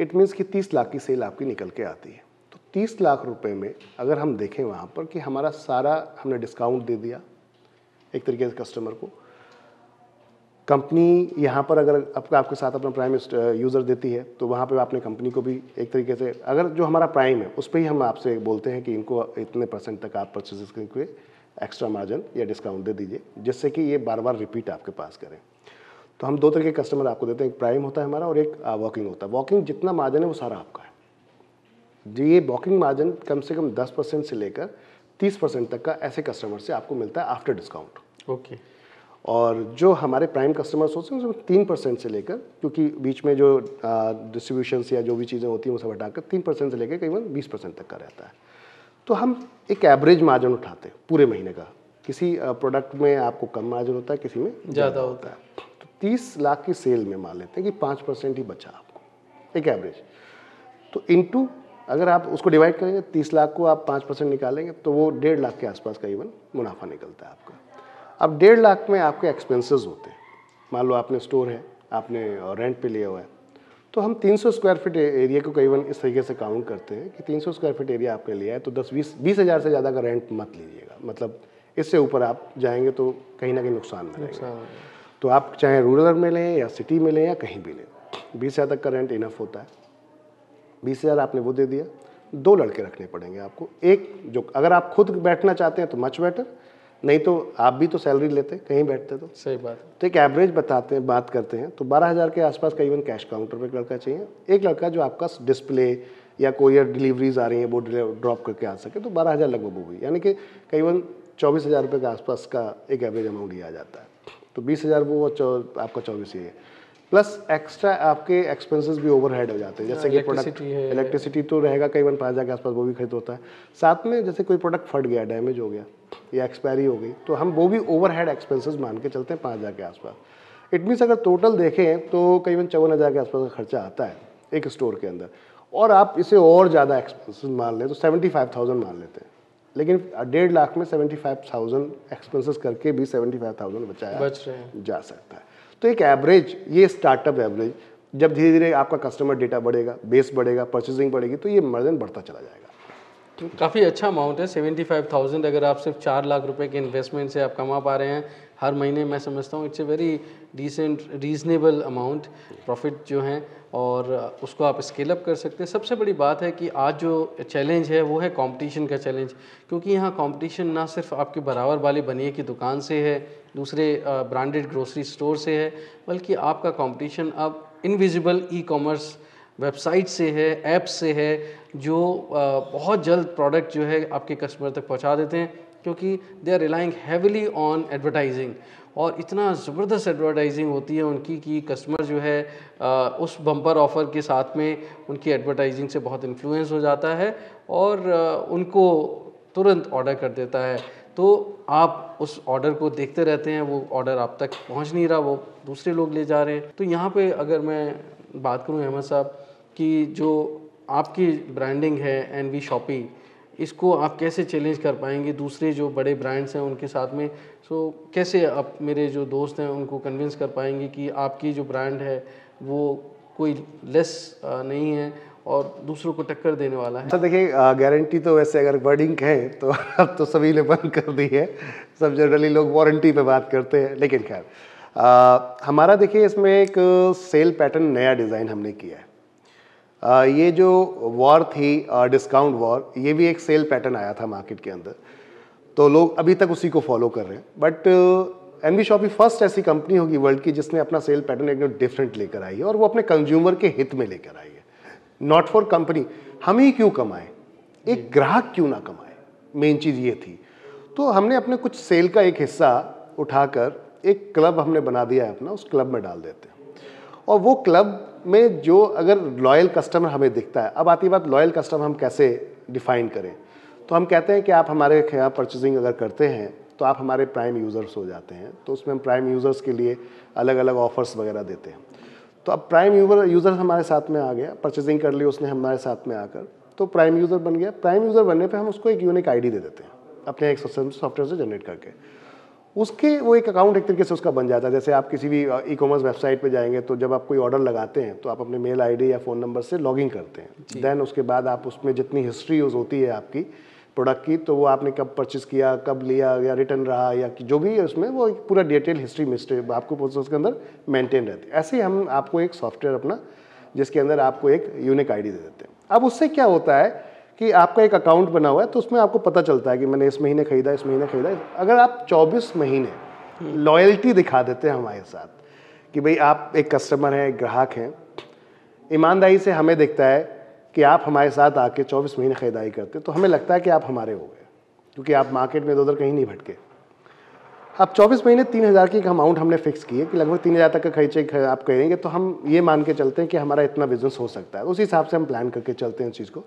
इट मीन्स कि तीस लाख की सेल आपकी निकल के आती है तो तीस लाख रुपये में अगर हम देखें वहाँ पर कि हमारा सारा हमने डिस्काउंट दे दिया एक तरीके से कस्टमर को कंपनी यहाँ पर अगर आपका आपके साथ अपना प्राइम यूज़र uh, देती है तो वहाँ पे आपने कंपनी को भी एक तरीके से अगर जो हमारा प्राइम है उस पर ही हम आपसे बोलते हैं कि इनको इतने परसेंट तक आप परचेज करके एक्स्ट्रा मार्जिन या डिस्काउंट दे दीजिए जिससे कि ये बार बार रिपीट आपके पास करें तो हम दो तरह के कस्टमर आपको देते हैं एक प्राइम होता है हमारा और एक वॉकिंग uh, होता है वॉकिंग जितना मार्जिन है वो सारा आपका है जी ये वॉकिंग मार्जिन कम से कम दस परसेंट से लेकर तीस परसेंट तक का ऐसे कस्टमर से आपको मिलता है आफ्टर डिस्काउंट ओके okay. और जो हमारे प्राइम कस्टमर्स होते हैं उसमें तीन परसेंट से लेकर क्योंकि बीच में जो डिस्ट्रीब्यूशन या जो भी चीज़ें होती हैं वो सब हटाकर तीन परसेंट से लेकर करीबन बीस परसेंट तक का रहता है तो हम एक एवरेज मार्जिन उठाते हैं पूरे महीने का किसी प्रोडक्ट में आपको कम मार्जिन होता है किसी में ज़्यादा होता है तो तीस लाख की सेल में मान लेते हैं कि पाँच परसेंट ही बचा आपको एक एवरेज तो इनटू अगर आप उसको डिवाइड करेंगे तीस लाख को आप पाँच परसेंट निकालेंगे तो वो डेढ़ लाख के आसपास का इवन मुनाफा निकलता है आपका अब डेढ़ लाख में आपके एक्सपेंसेस होते हैं मान लो आपने स्टोर है आपने रेंट पे लिया हुआ है तो हम 300 स्क्वायर फीट एरिया को करीबन इस तरीके से काउंट करते हैं कि 300 स्क्वायर फीट एरिया आपने लिया है तो 10 बीस बीस हज़ार से ज़्यादा का रेंट मत लीजिएगा मतलब इससे ऊपर आप जाएंगे तो कहीं ना कहीं नुकसान में तो आप चाहे रूरल में लें या सिटी में लें या कहीं भी लें बीस हज़ार तक का रेंट इनफ होता है बीस हज़ार आपने वो दे दिया दो लड़के रखने पड़ेंगे आपको एक जो अगर आप खुद बैठना चाहते हैं तो मच बेटर नहीं तो आप भी तो सैलरी लेते कहीं बैठते तो सही बात तो एक एवरेज बताते हैं बात करते हैं तो बारह हज़ार के आसपास का इवन कैश काउंटर पर एक लड़का चाहिए एक लड़का जो आपका डिस्प्ले या कोरियर डिलीवरीज आ रही हैं वो ड्रॉप करके आ सके तो बारह हज़ार लगभग होगी यानी कि करीबन चौबीस हज़ार रुपये के आसपास का एक एवरेज अमाउंट ही आ जाता है तो बीस हज़ार वो आपका चौबीस ही है प्लस एक्स्ट्रा आपके एक्सपेंसेस भी ओवरहेड हो जाते हैं जैसे कि प्रोडक्ट इलेक्ट्रिसिटी तो रहेगा कई पाँच हज़ार के आसपास वो भी खरीद होता है साथ में जैसे कोई प्रोडक्ट फट गया डैमेज हो गया या एक्सपायरी हो गई तो हम वो भी ओवर हेड एक्सपेंसेस मान के चलते हैं पाँच हज़ार के आसपास इट मीन्स अगर टोटल देखें तो करीबन चौवन हज़ार के आसपास का खर्चा आता है एक स्टोर के अंदर और आप इसे और ज़्यादा एक्सपेंसेस मान लें तो सेवेंटी फाइव थाउजेंड मान लेते हैं लेकिन डेढ़ लाख में सेवेंटी फाइव थाउजेंड एक्सपेंसेस करके भी सेवेंटी फाइव थाउजेंड बचाया बच जा सकता है तो एक एवरेज ये स्टार्टअप एवरेज जब धीरे धीरे आपका कस्टमर डेटा बढ़ेगा बेस बढ़ेगा परचेजिंग बढ़ेगी तो ये मर्जन बढ़ता चला जाएगा तो काफ़ी अच्छा अमाउंट है सेवेंटी फाइव थाउजेंड अगर आप सिर्फ चार लाख रुपए के इन्वेस्टमेंट से आप कमा पा रहे हैं हर महीने मैं समझता हूँ it's a very decent reasonable amount profit जो है और उसको आप स्केल अप कर सकते हैं सबसे बड़ी बात है कि आज जो चैलेंज है वो है कंपटीशन का चैलेंज क्योंकि यहाँ कंपटीशन ना सिर्फ आपके बराबर वाले बनिए की दुकान से है दूसरे ब्रांडेड ग्रोसरी स्टोर से है बल्कि आपका कंपटीशन अब इनविजिबल ई कॉमर्स वेबसाइट से है ऐप से है जो बहुत जल्द प्रोडक्ट जो है आपके कस्टमर तक पहुंचा देते हैं क्योंकि they are relying heavily on advertising और इतना ज़बरदस्त एडवर्टाइजिंग होती है उनकी कि कस्टमर जो है उस बम्पर ऑफ़र के साथ में उनकी एडवर्टाइजिंग से बहुत इन्फ्लुएंस हो जाता है और उनको तुरंत ऑर्डर कर देता है तो आप उस ऑर्डर को देखते रहते हैं वो ऑर्डर आप तक पहुंच नहीं रहा वो दूसरे लोग ले जा रहे हैं तो यहाँ पे अगर मैं बात करूँ अहमद साहब कि जो आपकी ब्रांडिंग है एंड वी शॉपी इसको आप कैसे चैलेंज कर पाएंगे दूसरे जो बड़े ब्रांड्स हैं उनके साथ में सो कैसे आप मेरे जो दोस्त हैं उनको कन्विंस कर पाएंगे कि आपकी जो ब्रांड है वो कोई लेस नहीं है और दूसरों को टक्कर देने वाला है सर देखिए गारंटी तो वैसे अगर वर्डिंग कहें तो अब तो सभी ने बंद कर दी है सब जनरली लोग वारंटी पे बात करते हैं लेकिन खैर हमारा देखिए इसमें एक सेल पैटर्न नया डिज़ाइन हमने किया है ये जो वॉर थी डिस्काउंट वॉर ये भी एक सेल पैटर्न आया था मार्केट के अंदर तो लोग अभी तक उसी को फॉलो कर रहे हैं but N B shoppe first ऐसी कंपनी होगी वर्ल्ड की जिसने अपना सेल पैटर्न एकदम डिफरेंट लेकर आई है और वो अपने कंज्यूमर के हित में लेकर आई है नॉट फॉर कंपनी हम ही क्यों कमाएं एक ग्राहक क्यों ना कमाए मेन चीज़ ये थी तो हमने अपने कुछ सेल का एक हिस्सा उठाकर एक क्लब हमने बना दिया है अपना उस क्लब में डाल देते हैं और वो क्लब में जो अगर लॉयल कस्टमर हमें दिखता है अब आती बात लॉयल कस्टमर हम कैसे डिफाइन करें तो हम कहते हैं कि आप हमारे यहाँ परचेजिंग अगर करते हैं तो आप हमारे प्राइम यूज़र्स हो जाते हैं तो उसमें हम प्राइम यूज़र्स के लिए अलग अलग ऑफर्स वगैरह देते हैं तो अब प्राइम यूजर यूज़र हमारे साथ में आ गया परचेजिंग कर ली उसने हमारे साथ में आकर तो प्राइम यूज़र बन गया प्राइम यूज़र बनने पर हम उसको एक यूनिक आई दे देते हैं अपने एक सॉफ्टवेयर से जनरेट करके उसके वो एक अकाउंट एक तरीके से उसका बन जाता है जैसे आप किसी भी ई कॉमर्स वेबसाइट पे जाएंगे तो जब आप कोई ऑर्डर लगाते हैं तो आप अपने मेल आईडी या फ़ोन नंबर से लॉगिन करते हैं देन उसके बाद आप उसमें जितनी हिस्ट्री यूज़ होती है आपकी प्रोडक्ट की तो वो आपने कब परचेस किया कब लिया या रिटर्न रहा या जो भी है उसमें वो पूरा डिटेल हिस्ट्री मिस्ट्री आपको उसके अंदर मेंटेन रहती है ऐसे ही हम आपको एक सॉफ्टवेयर अपना जिसके अंदर आपको एक यूनिक आईडी दे देते हैं अब उससे क्या होता है कि आपका एक अकाउंट बना हुआ है तो उसमें आपको पता चलता है कि मैंने इस महीने खरीदा इस महीने खरीदा अगर आप 24 महीने लॉयल्टी दिखा देते हैं हमारे साथ कि भाई आप एक कस्टमर हैं ग्राहक हैं ईमानदारी से हमें दिखता है कि आप हमारे साथ आके 24 महीने खरीदारी करते तो हमें लगता है कि आप हमारे हो गए क्योंकि आप मार्केट में इधर उधर कहीं नहीं भटके अब 24 महीने 3000 की एक अमाउंट हमने फिक्स की है कि लगभग 3000 तक का खर्चे आप करेंगे तो हम ये मान के चलते हैं कि हमारा इतना बिजनेस हो सकता है उसी हिसाब से हम प्लान करके चलते हैं उस चीज़ को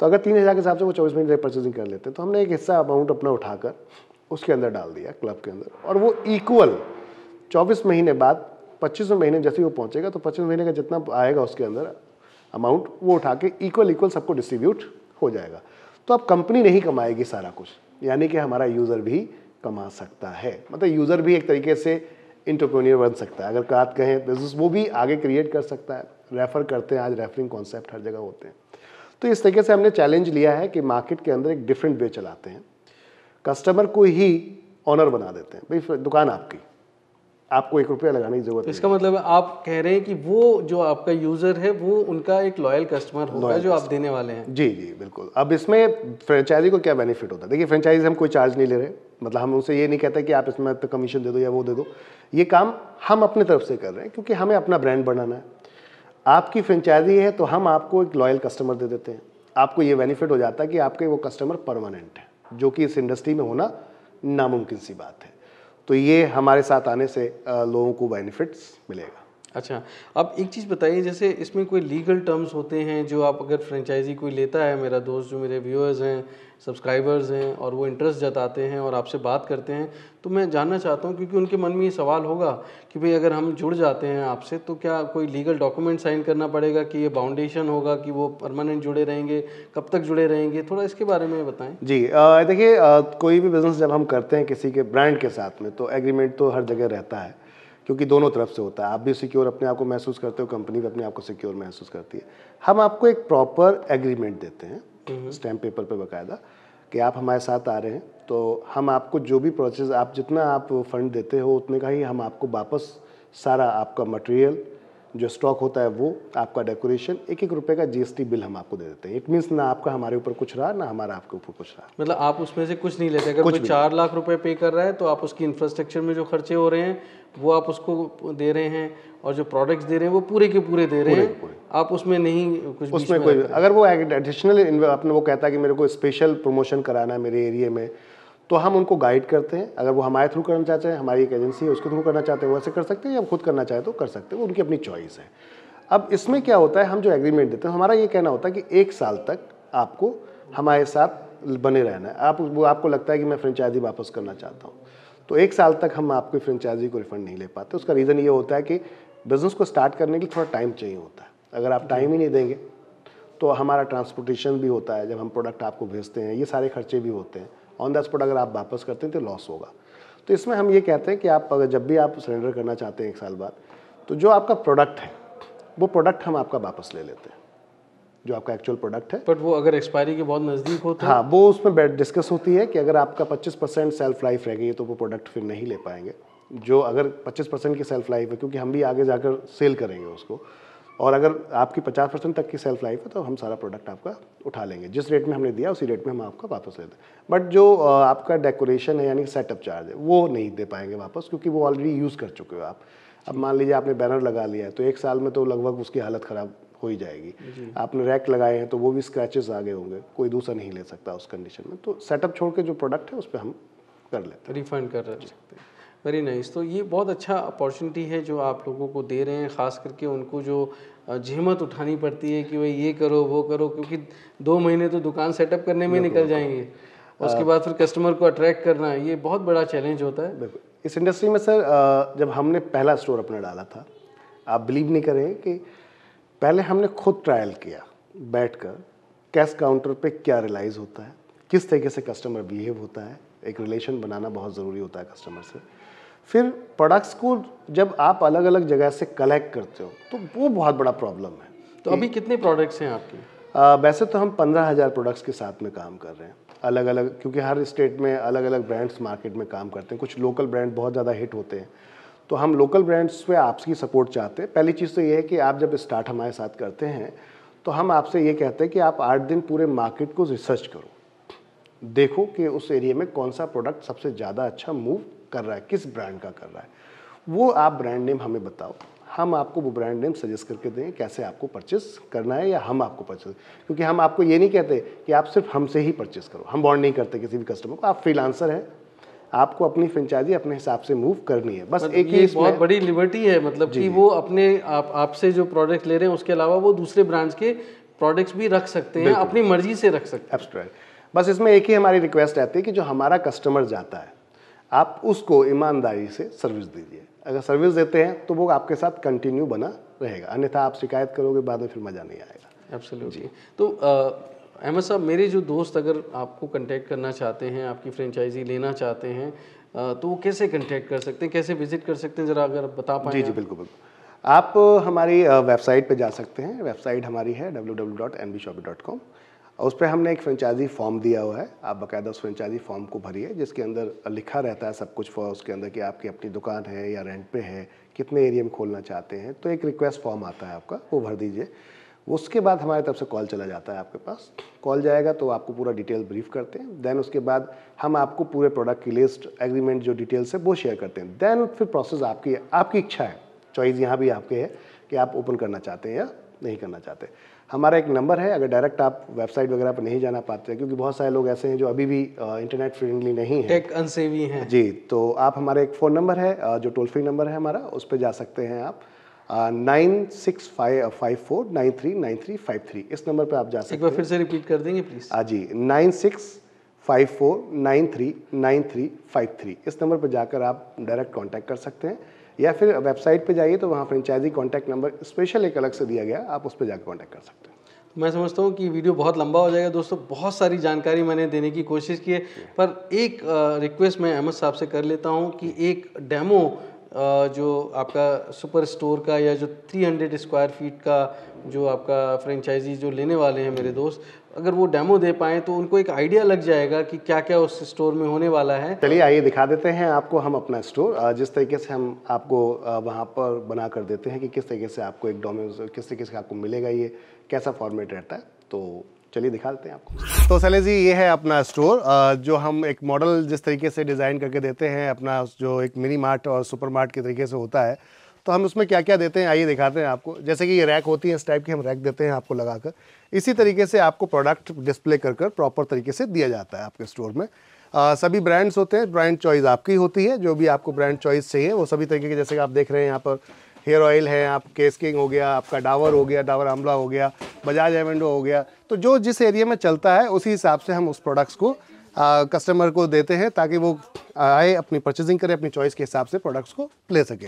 तो अगर तीन हज़ार के हिसाब से वो चौबीस महीने तक परचेजिंग कर लेते हैं तो हमने एक हिस्सा अमाउंट अपना उठाकर उसके अंदर डाल दिया क्लब के अंदर और वो इक्वल चौबीस महीने बाद पच्चीसवें महीने जैसे वो पहुंचेगा तो पच्चीस महीने का जितना आएगा उसके अंदर अमाउंट वो उठा के इक्वल इक्वल सबको डिस्ट्रीब्यूट हो जाएगा तो अब कंपनी नहीं कमाएगी सारा कुछ यानी कि हमारा यूज़र भी कमा सकता है मतलब यूज़र भी एक तरीके से इंटरप्रोनियर बन सकता है अगर बात कहें बिजनेस वो भी आगे क्रिएट कर सकता है रेफ़र करते हैं आज रेफरिंग कॉन्सेप्ट हर जगह होते हैं तो इस तरीके से हमने चैलेंज लिया है कि मार्केट के अंदर एक डिफरेंट वे चलाते हैं कस्टमर को ही ऑनर बना देते हैं भाई दुकान आपकी आपको एक रुपया लगाने की जरूरत तो इसका मतलब आप कह रहे हैं कि वो जो आपका यूजर है वो उनका एक लॉयल कस्टमर होगा जो आप देने वाले हैं जी जी बिल्कुल अब इसमें फ्रेंचाइजी को क्या बेनिफिट होता है देखिए फ्रेंचाइज हम कोई चार्ज नहीं ले रहे मतलब हम उनसे ये नहीं कहते कि आप इसमें तो कमीशन दे दो या वो दे दो ये काम हम अपने तरफ से कर रहे हैं क्योंकि हमें अपना ब्रांड बनाना है आपकी फ्रेंचाइजी है तो हम आपको एक लॉयल कस्टमर दे देते हैं आपको ये बेनिफिट हो जाता है कि आपके वो कस्टमर परमानेंट है जो कि इस इंडस्ट्री में होना नामुमकिन सी बात है तो ये हमारे साथ आने से लोगों को बेनिफिट्स मिलेगा अच्छा अब एक चीज़ बताइए जैसे इसमें कोई लीगल टर्म्स होते हैं जो आप अगर फ्रेंचाइजी कोई लेता है मेरा दोस्त जो मेरे व्यूअर्स हैं सब्सक्राइबर्स हैं और वो इंटरेस्ट जताते हैं और आपसे बात करते हैं तो मैं जानना चाहता हूँ क्योंकि उनके मन में ये सवाल होगा कि भाई अगर हम जुड़ जाते हैं आपसे तो क्या कोई लीगल डॉक्यूमेंट साइन करना पड़ेगा कि ये बाउंडेशन होगा कि वो परमानेंट जुड़े रहेंगे कब तक जुड़े रहेंगे थोड़ा इसके बारे में बताएं जी देखिए कोई भी बिज़नेस जब हम करते हैं किसी के ब्रांड के साथ में तो एग्रीमेंट तो हर जगह रहता है क्योंकि दोनों तरफ से होता है आप भी सिक्योर अपने आप को महसूस करते हो कंपनी भी अपने आप को सिक्योर महसूस करती है हम आपको एक प्रॉपर एग्रीमेंट देते हैं स्टैम्प पेपर पर पे बाकायदा कि आप हमारे साथ आ रहे हैं तो हम आपको जो भी प्रोसेस आप जितना आप फंड देते हो उतने का ही हम आपको वापस सारा आपका मटेरियल जो स्टॉक होता है वो आपका डेकोरेशन एक एक रुपये का जीएसटी बिल हम आपको दे देते हैं इट मीन्स ना आपका हमारे ऊपर कुछ रहा ना हमारा आपके ऊपर कुछ रहा मतलब आप उसमें से कुछ नहीं लेते अगर कोई चार लाख रुपए पे कर रहा है तो आप उसकी इंफ्रास्ट्रक्चर में जो खर्चे हो रहे हैं वो आप उसको दे रहे हैं और जो प्रोडक्ट्स दे रहे हैं वो पूरे के पूरे दे रहे हैं आप उसमें नहीं कुछ उसमें कोई अगर वो एडिशनल अपने वो कहता है कि मेरे को स्पेशल प्रमोशन कराना है मेरे एरिए में तो हम उनको गाइड करते हैं अगर वो हमारे थ्रू करना चाहते हैं हमारी एक एजेंसी है उसके थ्रू करना चाहते हैं वैसे कर सकते हैं या खुद करना चाहे तो कर सकते हैं उनकी अपनी चॉइस है अब इसमें क्या होता है हम जो एग्रीमेंट देते हैं हमारा ये कहना होता है कि एक साल तक आपको हमारे साथ बने रहना है आप वो आपको लगता है कि मैं फ्रेंचाइजी वापस करना चाहता हूँ तो एक साल तक हम आपकी फ्रेंचाइजी को रिफंड नहीं ले पाते उसका रीज़न ये होता है कि बिज़नेस को स्टार्ट करने के लिए थोड़ा टाइम चाहिए होता है अगर आप टाइम ही नहीं देंगे तो हमारा ट्रांसपोर्टेशन भी होता है जब हम प्रोडक्ट आपको भेजते हैं ये सारे खर्चे भी होते हैं ऑन द स्पॉट अगर आप वापस करते हैं तो लॉस होगा तो इसमें हम ये कहते हैं कि आप अगर जब भी आप सरेंडर करना चाहते हैं एक साल बाद तो जो आपका प्रोडक्ट है वो प्रोडक्ट हम आपका वापस ले लेते हैं जो आपका एक्चुअल प्रोडक्ट है बट वो अगर एक्सपायरी के बहुत नज़दीक हो तो हाँ वो उसमें बैठ डिस्कस होती है कि अगर आपका 25 परसेंट सेल्फ लाइफ रह गई है तो वो प्रोडक्ट फिर नहीं ले पाएंगे जो अगर 25 परसेंट की सेल्फ लाइफ है क्योंकि हम भी आगे जाकर सेल करेंगे उसको और अगर आपकी 50 परसेंट तक की सेल्फ लाइफ है तो हम सारा प्रोडक्ट आपका उठा लेंगे जिस रेट में हमने दिया उसी रेट में हम आपका वापस लेते हैं बट जो आपका डेकोरेशन है यानी सेटअप चार्ज है वो नहीं दे पाएंगे वापस क्योंकि वो ऑलरेडी यूज़ कर चुके हो आप अब मान लीजिए आपने बैनर लगा लिया है तो एक साल में तो लगभग उसकी हालत ख़राब हो ही जाएगी आपने रैक लगाए हैं तो वो भी स्क्रैचेस आ गए होंगे कोई दूसरा नहीं ले सकता उस कंडीशन में तो सेटअप छोड़ के जो प्रोडक्ट है उस पर हम कर लेते हैं रिफंड कर सकते हैं वेरी नाइस nice. तो ये बहुत अच्छा अपॉर्चुनिटी है जो आप लोगों को दे रहे हैं ख़ास करके उनको जो जहमत उठानी पड़ती है कि भाई ये करो वो करो क्योंकि दो महीने तो दुकान सेटअप करने में निकल जाएंगे उसके बाद फिर कस्टमर को अट्रैक्ट करना ये बहुत बड़ा चैलेंज होता है बिल्कुल इस इंडस्ट्री में सर जब हमने पहला स्टोर अपना डाला था आप बिलीव नहीं करें कि पहले हमने खुद ट्रायल किया कर कैश काउंटर पर क्या रिलाइज़ होता है किस तरीके से कस्टमर बिहेव होता है एक रिलेशन बनाना बहुत ज़रूरी होता है कस्टमर से फिर प्रोडक्ट्स को जब आप अलग अलग जगह से कलेक्ट करते हो तो वो बहुत बड़ा प्रॉब्लम है तो अभी कितने प्रोडक्ट्स हैं आपके आ, वैसे तो हम पंद्रह हज़ार प्रोडक्ट्स के साथ में काम कर रहे हैं अलग अलग क्योंकि हर स्टेट में अलग अलग ब्रांड्स मार्केट में काम करते हैं कुछ लोकल ब्रांड बहुत ज़्यादा हिट होते हैं तो हम लोकल ब्रांड्स पे आपकी सपोर्ट चाहते हैं पहली चीज़ तो ये है कि आप जब स्टार्ट हमारे साथ करते हैं तो हम आपसे ये कहते हैं कि आप आठ दिन पूरे मार्केट को रिसर्च करो देखो कि उस एरिया में कौन सा प्रोडक्ट सबसे ज़्यादा अच्छा मूव कर रहा है किस ब्रांड का कर रहा है वो आप ब्रांड नेम हमें बताओ हम आपको वो ब्रांड नेम सजेस्ट करके दें कैसे आपको परचेस करना है या हम आपको परचेस क्योंकि हम आपको ये नहीं कहते कि आप सिर्फ हमसे ही परचेस करो हम बॉन्ड नहीं करते किसी भी कस्टमर को आप फ्रीलांसर हैं आपको अपनी फ्रेंचाइजी अपने हिसाब से मूव करनी है बस मतलब एक ही बहुत बड़ी लिबर्टी है मतलब कि वो अपने आप आपसे जो प्रोडक्ट ले रहे हैं उसके अलावा वो दूसरे ब्रांड्स के प्रोडक्ट्स भी रख सकते हैं अपनी मर्जी से रख सकते हैं बस इसमें एक ही हमारी रिक्वेस्ट रहती है कि जो हमारा कस्टमर जाता है आप उसको ईमानदारी से सर्विस दीजिए अगर सर्विस देते हैं तो वो आपके साथ कंटिन्यू बना रहेगा अन्यथा आप शिकायत करोगे बाद में फिर मज़ा नहीं आएगा एब्सोल्युटली तो अहमद साहब मेरे जो दोस्त अगर आपको कांटेक्ट करना चाहते हैं आपकी फ्रेंचाइजी लेना चाहते हैं आ, तो वो कैसे कांटेक्ट कर सकते हैं कैसे विजिट कर सकते हैं ज़रा अगर बता पाए जी जी बिल्कुल बिल्कुल आप हमारी वेबसाइट पर जा सकते हैं वेबसाइट हमारी है डब्ल्यू और उस पर हमने एक फ्रेंचाइजी फॉर्म दिया हुआ है आप बाकायदा उस फ्रेंचाइजी फॉर्म को भरिए जिसके अंदर लिखा रहता है सब कुछ फॉर उसके अंदर कि आपकी अपनी दुकान है या रेंट पे है कितने एरिया में खोलना चाहते हैं तो एक रिक्वेस्ट फॉर्म आता है आपका वो भर दीजिए उसके बाद हमारे तरफ से कॉल चला जाता है आपके पास कॉल जाएगा तो आपको पूरा डिटेल ब्रीफ करते हैं देन उसके बाद हम आपको पूरे प्रोडक्ट की लिस्ट एग्रीमेंट जो डिटेल्स है वो शेयर करते हैं देन फिर प्रोसेस आपकी आपकी इच्छा है चॉइस यहाँ भी आपके है कि आप ओपन करना चाहते हैं या नहीं करना चाहते हमारा एक नंबर है अगर डायरेक्ट आप वेबसाइट वगैरह पर नहीं जाना पाते क्योंकि बहुत सारे लोग ऐसे हैं जो अभी भी इंटरनेट फ्रेंडली नहीं है टेक अनसेवी हैं जी तो आप हमारा एक फ़ोन नंबर है जो टोल फ्री नंबर है हमारा उस पर जा सकते हैं आप nine six five five four nine three nine three five three इस नंबर पर आप जा सकते हैं एक बार फिर से रिपीट कर देंगे प्लीज़ हाँ जी nine six five four nine three nine three five three इस नंबर पर जाकर आप डायरेक्ट कॉन्टैक्ट कर सकते हैं या फिर वेबसाइट पे जाइए तो वहाँ फ्रेंचाइजी कॉन्टैक्ट नंबर स्पेशल एक अलग से दिया गया आप उस पर जाकर कॉन्टैक्ट कर सकते हैं मैं समझता हूँ कि वीडियो बहुत लंबा हो जाएगा दोस्तों बहुत सारी जानकारी मैंने देने की कोशिश की है पर एक रिक्वेस्ट मैं अहमद साहब से कर लेता हूँ कि एक डेमो जो आपका सुपर स्टोर का या जो 300 स्क्वायर फीट का जो आपका फ्रेंचाइजी जो लेने वाले हैं मेरे दोस्त अगर वो डेमो दे पाएँ तो उनको एक आइडिया लग जाएगा कि क्या क्या उस स्टोर में होने वाला है चलिए आइए दिखा देते हैं आपको हम अपना स्टोर जिस तरीके से हम आपको वहाँ पर बना कर देते हैं कि किस तरीके से आपको एक डोमेन किस तरीके से आपको मिलेगा ये कैसा फॉर्मेट रहता है तो चलिए दिखाते हैं आपको तो सले जी ये है अपना स्टोर जो हम एक मॉडल जिस तरीके से डिज़ाइन करके देते हैं अपना जो एक मिनी मार्ट और सुपर मार्ट के तरीके से होता है तो हम उसमें क्या क्या देते हैं आइए दिखाते हैं आपको जैसे कि ये रैक होती है इस टाइप की हम रैक देते हैं आपको लगाकर इसी तरीके से आपको प्रोडक्ट डिस्प्ले कर कर प्रॉपर तरीके से दिया जाता है आपके स्टोर में आ, सभी ब्रांड्स होते हैं ब्रांड चॉइस आपकी होती है जो भी आपको ब्रांड चॉइस चाहिए वो सभी तरीके के जैसे कि आप देख रहे हैं यहाँ पर हेयर ऑयल है आप केस किंग हो गया आपका डावर हो गया डावर आमला हो गया बजाज एवेंडो हो गया तो जो जिस एरिया में चलता है उसी हिसाब से हम उस प्रोडक्ट्स को आ, कस्टमर को देते हैं ताकि वो आए अपनी परचेजिंग करें अपनी चॉइस के हिसाब से प्रोडक्ट्स को ले सके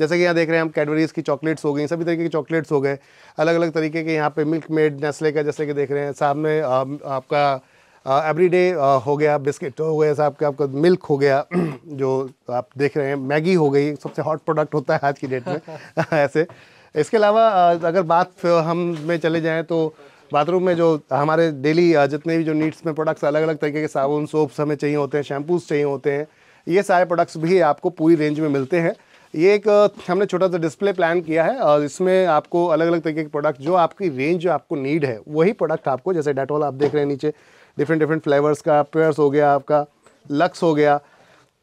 जैसे कि यहाँ देख रहे हैं हम कैडबरीज की चॉकलेट्स हो गई सभी तरीके की चॉकलेट्स हो गए अलग अलग तरीके के यहाँ पे मिल्क मेड नेस्ले का जैसे कि देख रहे हैं सामने आ, आपका एवरी डे हो गया बिस्किट हो गया साहब के आपका मिल्क हो गया जो आप देख रहे हैं मैगी हो गई सबसे हॉट प्रोडक्ट होता है आज की डेट में ऐसे इसके अलावा अगर बात हम में चले जाएँ तो बाथरूम में जो हमारे डेली जितने भी जो नीड्स में प्रोडक्ट्स अलग अलग तरीके के साबुन सोप्स हमें चाहिए होते हैं शैम्पूस चाहिए होते हैं ये सारे प्रोडक्ट्स भी आपको पूरी रेंज में मिलते हैं ये एक हमने छोटा सा डिस्प्ले प्लान किया है और इसमें आपको अलग अलग तरीके के प्रोडक्ट जो आपकी रेंज जो आपको नीड है वही प्रोडक्ट आपको जैसे डेटोल आप देख रहे हैं नीचे डिफरेंट डिफरेंट फ्लेवर्स का पेयर्स हो गया आपका लक्स हो गया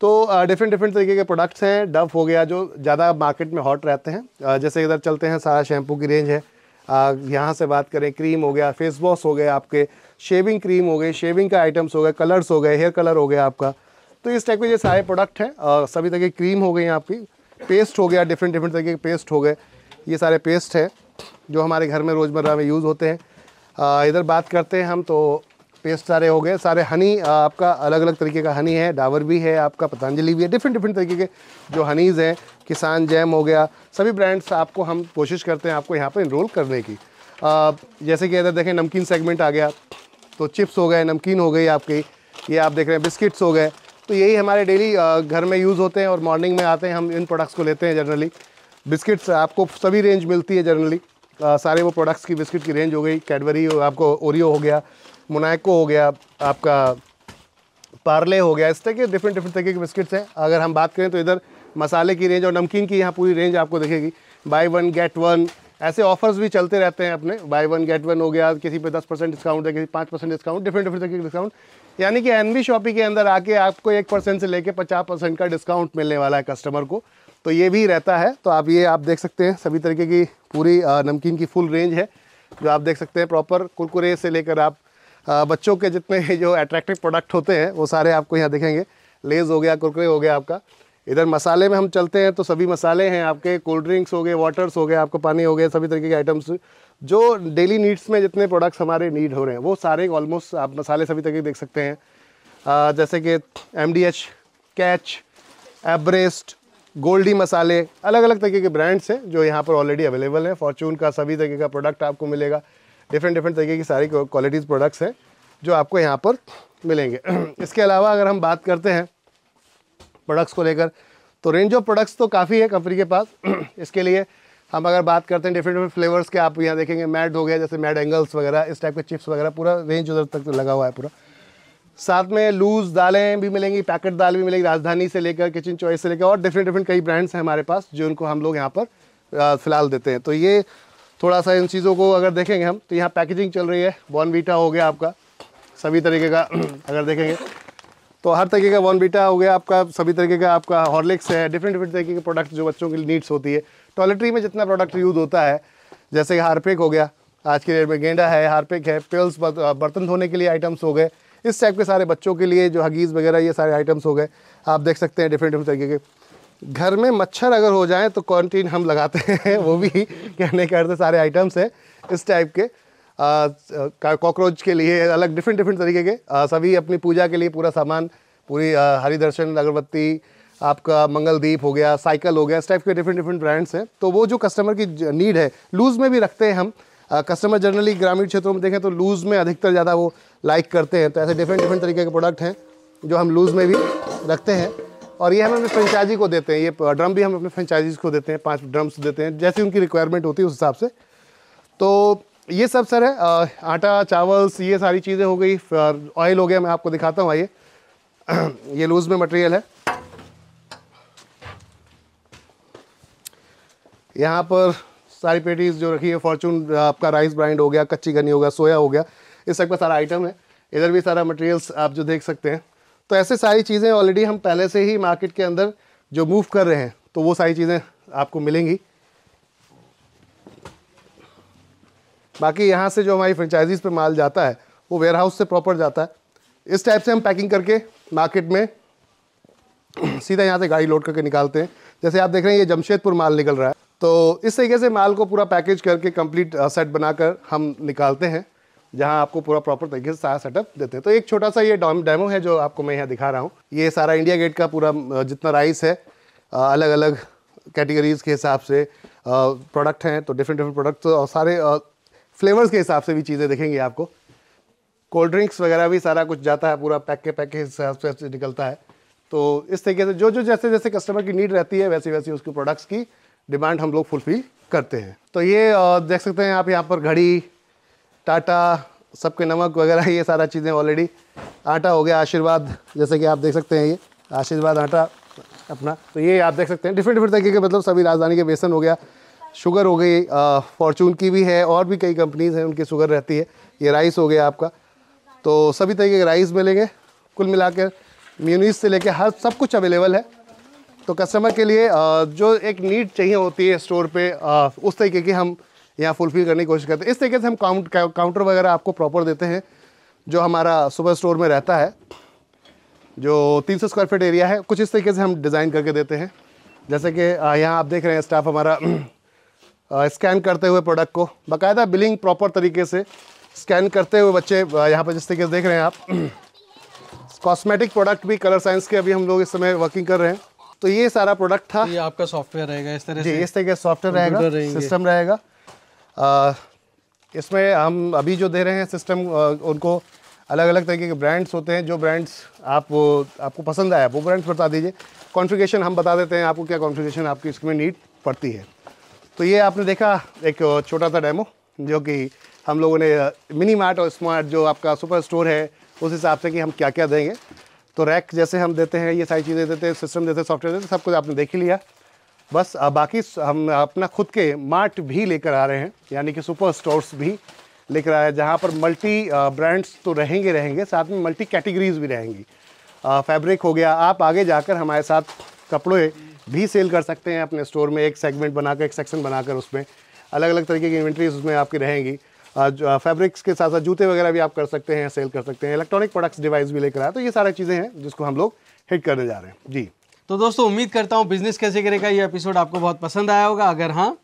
तो डिफरेंट uh, डिफरेंट तरीके के प्रोडक्ट्स हैं डव हो गया जो ज़्यादा मार्केट में हॉट रहते हैं uh, जैसे इधर चलते हैं सारा शैम्पू की रेंज है uh, यहाँ से बात करें क्रीम हो गया फेस वॉश हो गया आपके शेविंग क्रीम हो गई शेविंग का आइटम्स हो गए कलर्स हो गए हेयर कलर हो गया आपका तो इस टाइप के ये सारे प्रोडक्ट हैं uh, सभी तरह की क्रीम हो गई आपकी पेस्ट हो गया डिफरेंट डिफरेंट तरीके के पेस्ट हो गए ये सारे पेस्ट हैं जो हमारे घर में रोज़मर्रा में यूज़ होते हैं uh, इधर बात करते हैं हम तो पेस्ट सारे हो गए सारे हनी आपका अलग अलग तरीके का हनी है डावर भी है आपका पतंजलि भी है डिफरेंट डिफरेंट तरीके के जो हनीज़ हैं किसान जैम हो गया सभी ब्रांड्स आपको हम कोशिश करते हैं आपको यहाँ पर इनरोल करने की आ, जैसे कि इधर देखें नमकीन सेगमेंट आ गया तो चिप्स हो गए नमकीन हो गई आपकी ये आप देख रहे हैं बिस्किट्स हो गए तो यही हमारे डेली घर में यूज़ होते हैं और मॉर्निंग में आते हैं हम इन प्रोडक्ट्स को लेते हैं जनरली बिस्किट्स आपको सभी रेंज मिलती है जनरली सारे वो प्रोडक्ट्स की बिस्किट की रेंज हो गई कैडबरी आपको ओरियो हो गया मोनाको हो गया आपका पार्ले हो गया इस तरह के डिफरेंट डिफरेंट तरीके के बिस्किट्स हैं अगर हम बात करें तो इधर मसाले की रेंज और नमकीन की यहाँ पूरी रेंज आपको दिखेगी बाई वन गेट वन ऐसे ऑफर्स भी चलते रहते हैं अपने बाई वन गेट वन हो गया किसी पे दस परसेंट डिस्काउंट है किसी पाँच परसेंट डिस्काउंट डिफरेंट डिफरेंट तरीके का डिस्काउंट यानी कि एन शॉपी के अंदर आके आपको एक परसेंट से लेके पचास परसेंट का डिस्काउंट मिलने वाला है कस्टमर को तो ये भी रहता है तो आप ये आप देख सकते हैं सभी तरीके की पूरी नमकीन की फुल रेंज है जो आप देख सकते हैं प्रॉपर कुरकुरे से लेकर आप बच्चों के जितने जो अट्रैक्टिव प्रोडक्ट होते हैं वो सारे आपको यहाँ देखेंगे लेज़ हो गया कुरकुरे हो गया आपका इधर मसाले में हम चलते हैं तो सभी मसाले हैं आपके कोल्ड ड्रिंक्स हो गए वाटर्स हो गए आपको पानी हो गया सभी तरीके के आइटम्स जो डेली नीड्स में जितने प्रोडक्ट्स हमारे नीड हो रहे हैं वो सारे ऑलमोस्ट आप मसाले सभी तरीके देख सकते हैं आ, जैसे कि एम कैच एवरेस्ट गोल्डी मसाले अलग अलग तरीके के ब्रांड्स हैं जो यहाँ पर ऑलरेडी अवेलेबल हैं फॉर्चून का सभी तरीके का प्रोडक्ट आपको मिलेगा डिफरेंट डिफरेंट तरीके की सारी क्वालिटीज़ प्रोडक्ट्स हैं जो आपको यहाँ पर मिलेंगे इसके अलावा अगर हम बात करते हैं प्रोडक्ट्स को लेकर तो रेंज ऑफ प्रोडक्ट्स तो काफ़ी है कंपनी के पास इसके लिए हम अगर बात करते हैं डिफरेंट डिफरेंट फ्लेवर्स के आप यहाँ देखेंगे मैड हो गया जैसे मैड एंगल्स वगैरह इस टाइप के चिप्स वगैरह पूरा रेंज उधर तक लगा हुआ है पूरा साथ में लूज़ दालें भी मिलेंगी पैकेट दाल भी मिलेगी राजधानी से लेकर किचन चॉइस से लेकर और डिफरेंट डिफरेंट कई ब्रांड्स हैं हमारे पास जो उनको हम लोग यहाँ पर फ़िलहाल देते हैं तो ये थोड़ा सा इन चीज़ों को अगर देखेंगे हम तो यहाँ पैकेजिंग चल रही है बॉनबीटा हो गया आपका सभी तरीके का अगर देखेंगे तो हर तरीके का बॉनबीटा हो गया आपका सभी तरीके का आपका हॉर्लिक्स है डिफरेंट डिफरेंट तरीके के प्रोडक्ट जो बच्चों के लिए नीड्स होती है टॉयलेटरी में जितना प्रोडक्ट यूज़ होता है जैसे कि हारपेक हो गया आज के डेट में गेंडा है हारपेक है पेल्स बर्तन धोने के लिए आइटम्स हो गए इस टाइप के सारे बच्चों के लिए जो हगीज़ वगैरह ये सारे आइटम्स हो गए आप देख सकते हैं डिफरेंट डिफरेंट तरीके के घर में मच्छर अगर हो जाए तो क्वारंटीन हम लगाते हैं वो भी कहने के अर्थ सारे आइटम्स हैं इस टाइप के कॉकरोच के लिए अलग डिफरेंट डिफरेंट तरीके के आ, सभी अपनी पूजा के लिए पूरा सामान पूरी हरी दर्शन अगरबत्ती आपका मंगलदीप हो गया साइकिल हो गया इस टाइप के डिफरेंट डिफरेंट ब्रांड्स हैं तो वो जो कस्टमर की नीड है लूज़ में भी रखते हैं हम कस्टमर जनरली ग्रामीण क्षेत्रों में देखें तो लूज़ में अधिकतर ज़्यादा वो लाइक करते हैं तो ऐसे डिफरेंट डिफरेंट तरीके के प्रोडक्ट हैं जो हम लूज़ में भी रखते हैं और ये हम अपने फ्रेंचाइजी को देते हैं ये ड्रम भी हम अपने फ्रेंचाइजीज को देते हैं पाँच ड्रम्स देते हैं जैसी उनकी रिक्वायरमेंट होती है उस हिसाब से तो ये सब सर है आटा चावल्स ये सारी चीज़ें हो गई ऑयल हो गया मैं आपको दिखाता हूँ आइए ये लूज़ में मटेरियल है यहाँ पर सारी पेटीज जो रखी है फॉर्चून आपका राइस ब्राइंड हो गया कच्ची गनी हो गया सोया हो गया इस सब का सारा आइटम है इधर भी सारा मटेरियल्स आप जो देख सकते हैं तो ऐसे सारी चीज़ें ऑलरेडी हम पहले से ही मार्केट के अंदर जो मूव कर रहे हैं तो वो सारी चीज़ें आपको मिलेंगी बाकी यहाँ से जो हमारी फ्रेंचाइजीज पे माल जाता है वो वेयर हाउस से प्रॉपर जाता है इस टाइप से हम पैकिंग करके मार्केट में सीधा यहाँ से गाड़ी लोड करके निकालते हैं जैसे आप देख रहे हैं ये जमशेदपुर माल निकल रहा है तो इस तरीके से माल को पूरा पैकेज करके कंप्लीट सेट uh, बनाकर हम निकालते हैं जहाँ आपको पूरा प्रॉपर तरीके से सारा सेटअप देते हैं तो एक छोटा सा ये डेमो है जो आपको मैं यहाँ दिखा रहा हूँ ये सारा इंडिया गेट का पूरा जितना राइस है अलग अलग कैटेगरीज के हिसाब से प्रोडक्ट हैं तो डिफरेंट डिफरेंट प्रोडक्ट और सारे फ्लेवर्स के हिसाब से भी चीज़ें दिखेंगी आपको कोल्ड ड्रिंक्स वगैरह भी सारा कुछ जाता है पूरा पैक के पैक के हिसाब से निकलता है तो इस तरीके से जो जो जैसे जैसे कस्टमर की नीड रहती है वैसे वैसे उसके प्रोडक्ट्स की डिमांड हम लोग फुलफिल करते हैं तो ये देख सकते हैं आप यहाँ पर घड़ी टाटा सबके नमक वगैरह ये सारा चीज़ें ऑलरेडी आटा हो गया आशीर्वाद जैसे कि आप देख सकते हैं ये आशीर्वाद आटा अपना तो ये आप देख सकते हैं डिफरेंट डिफरेंट तरीके के मतलब सभी राजधानी के बेसन हो गया शुगर हो गई फॉर्चून की भी है और भी कई कंपनीज हैं उनकी शुगर रहती है ये राइस हो गया आपका तो सभी तरीके के राइस मिलेंगे कुल मिला कर म्यूनिस से लेके हर सब कुछ अवेलेबल है तो कस्टमर के लिए जो एक नीड चाहिए होती है स्टोर पे उस तरीके की हम यहाँ फुलफिल करने की कोशिश करते हैं इस तरीके से हम काउंट काउंटर वगैरह आपको प्रॉपर देते हैं जो हमारा सुपर स्टोर में रहता है जो 300 स्क्वायर फीट एरिया है कुछ इस तरीके से हम डिज़ाइन करके देते हैं जैसे कि यहाँ आप देख रहे हैं स्टाफ हमारा स्कैन करते हुए प्रोडक्ट को बाकायदा बिलिंग प्रॉपर तरीके से स्कैन करते हुए बच्चे यहाँ पर जिस तरीके से देख रहे हैं आप कॉस्मेटिक प्रोडक्ट भी कलर साइंस के अभी हम लोग इस समय वर्किंग कर रहे हैं तो ये सारा प्रोडक्ट था ये आपका सॉफ्टवेयर रहेगा इस तरह से इस तरीके सॉफ्टवेयर रहेगा सिस्टम रहेगा इसमें हम अभी जो दे रहे हैं सिस्टम उनको अलग अलग तरीके के ब्रांड्स होते हैं जो ब्रांड्स आप आपको पसंद आया वो ब्रांड्स बता दीजिए कॉन्फ़िगरेशन हम बता देते हैं आपको क्या कॉन्फ़िगरेशन आपकी इसमें नीड पड़ती है तो ये आपने देखा एक छोटा सा डेमो जो कि हम लोगों ने मिनी मार्ट और स्मार्ट जो आपका सुपर स्टोर है उस हिसाब से कि हम क्या क्या देंगे तो रैक जैसे हम देते हैं ये सारी चीज़ें देते हैं सिस्टम देते हैं सॉफ्टवेयर देते हैं सब कुछ आपने देख ही लिया बस बाकी हम अपना खुद के मार्ट भी लेकर आ रहे हैं यानी कि सुपर स्टोर्स भी लेकर आया जहाँ पर मल्टी ब्रांड्स तो रहेंगे रहेंगे साथ में मल्टी कैटेगरीज भी रहेंगी फैब्रिक हो गया आप आगे जाकर हमारे साथ कपड़े भी सेल कर सकते हैं अपने स्टोर में एक सेगमेंट बनाकर एक सेक्शन बनाकर उसमें अलग अलग तरीके की इन्वेंट्रीज उसमें आपकी रहेंगी फैब्रिक्स के साथ साथ जूते वगैरह भी आप कर सकते हैं सेल कर सकते हैं इलेक्ट्रॉनिक प्रोडक्ट्स डिवाइस भी लेकर आए तो ये सारी चीज़ें हैं जिसको हम लोग हिट करने जा रहे हैं जी तो दोस्तों उम्मीद करता हूँ बिजनेस कैसे करेगा ये एपिसोड आपको बहुत पसंद आया होगा अगर हाँ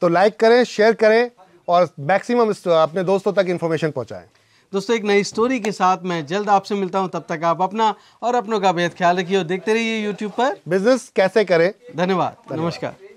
तो लाइक करें शेयर करें और मैक्सिमम अपने दोस्तों तक इन्फॉर्मेशन पहुँचाएँ दोस्तों एक नई स्टोरी के साथ मैं जल्द आपसे मिलता हूँ तब तक आप अपना और अपनों का बेहद ख्याल रखिए और देखते रहिए यूट्यूब पर बिजनेस कैसे करें धन्यवाद नमस्कार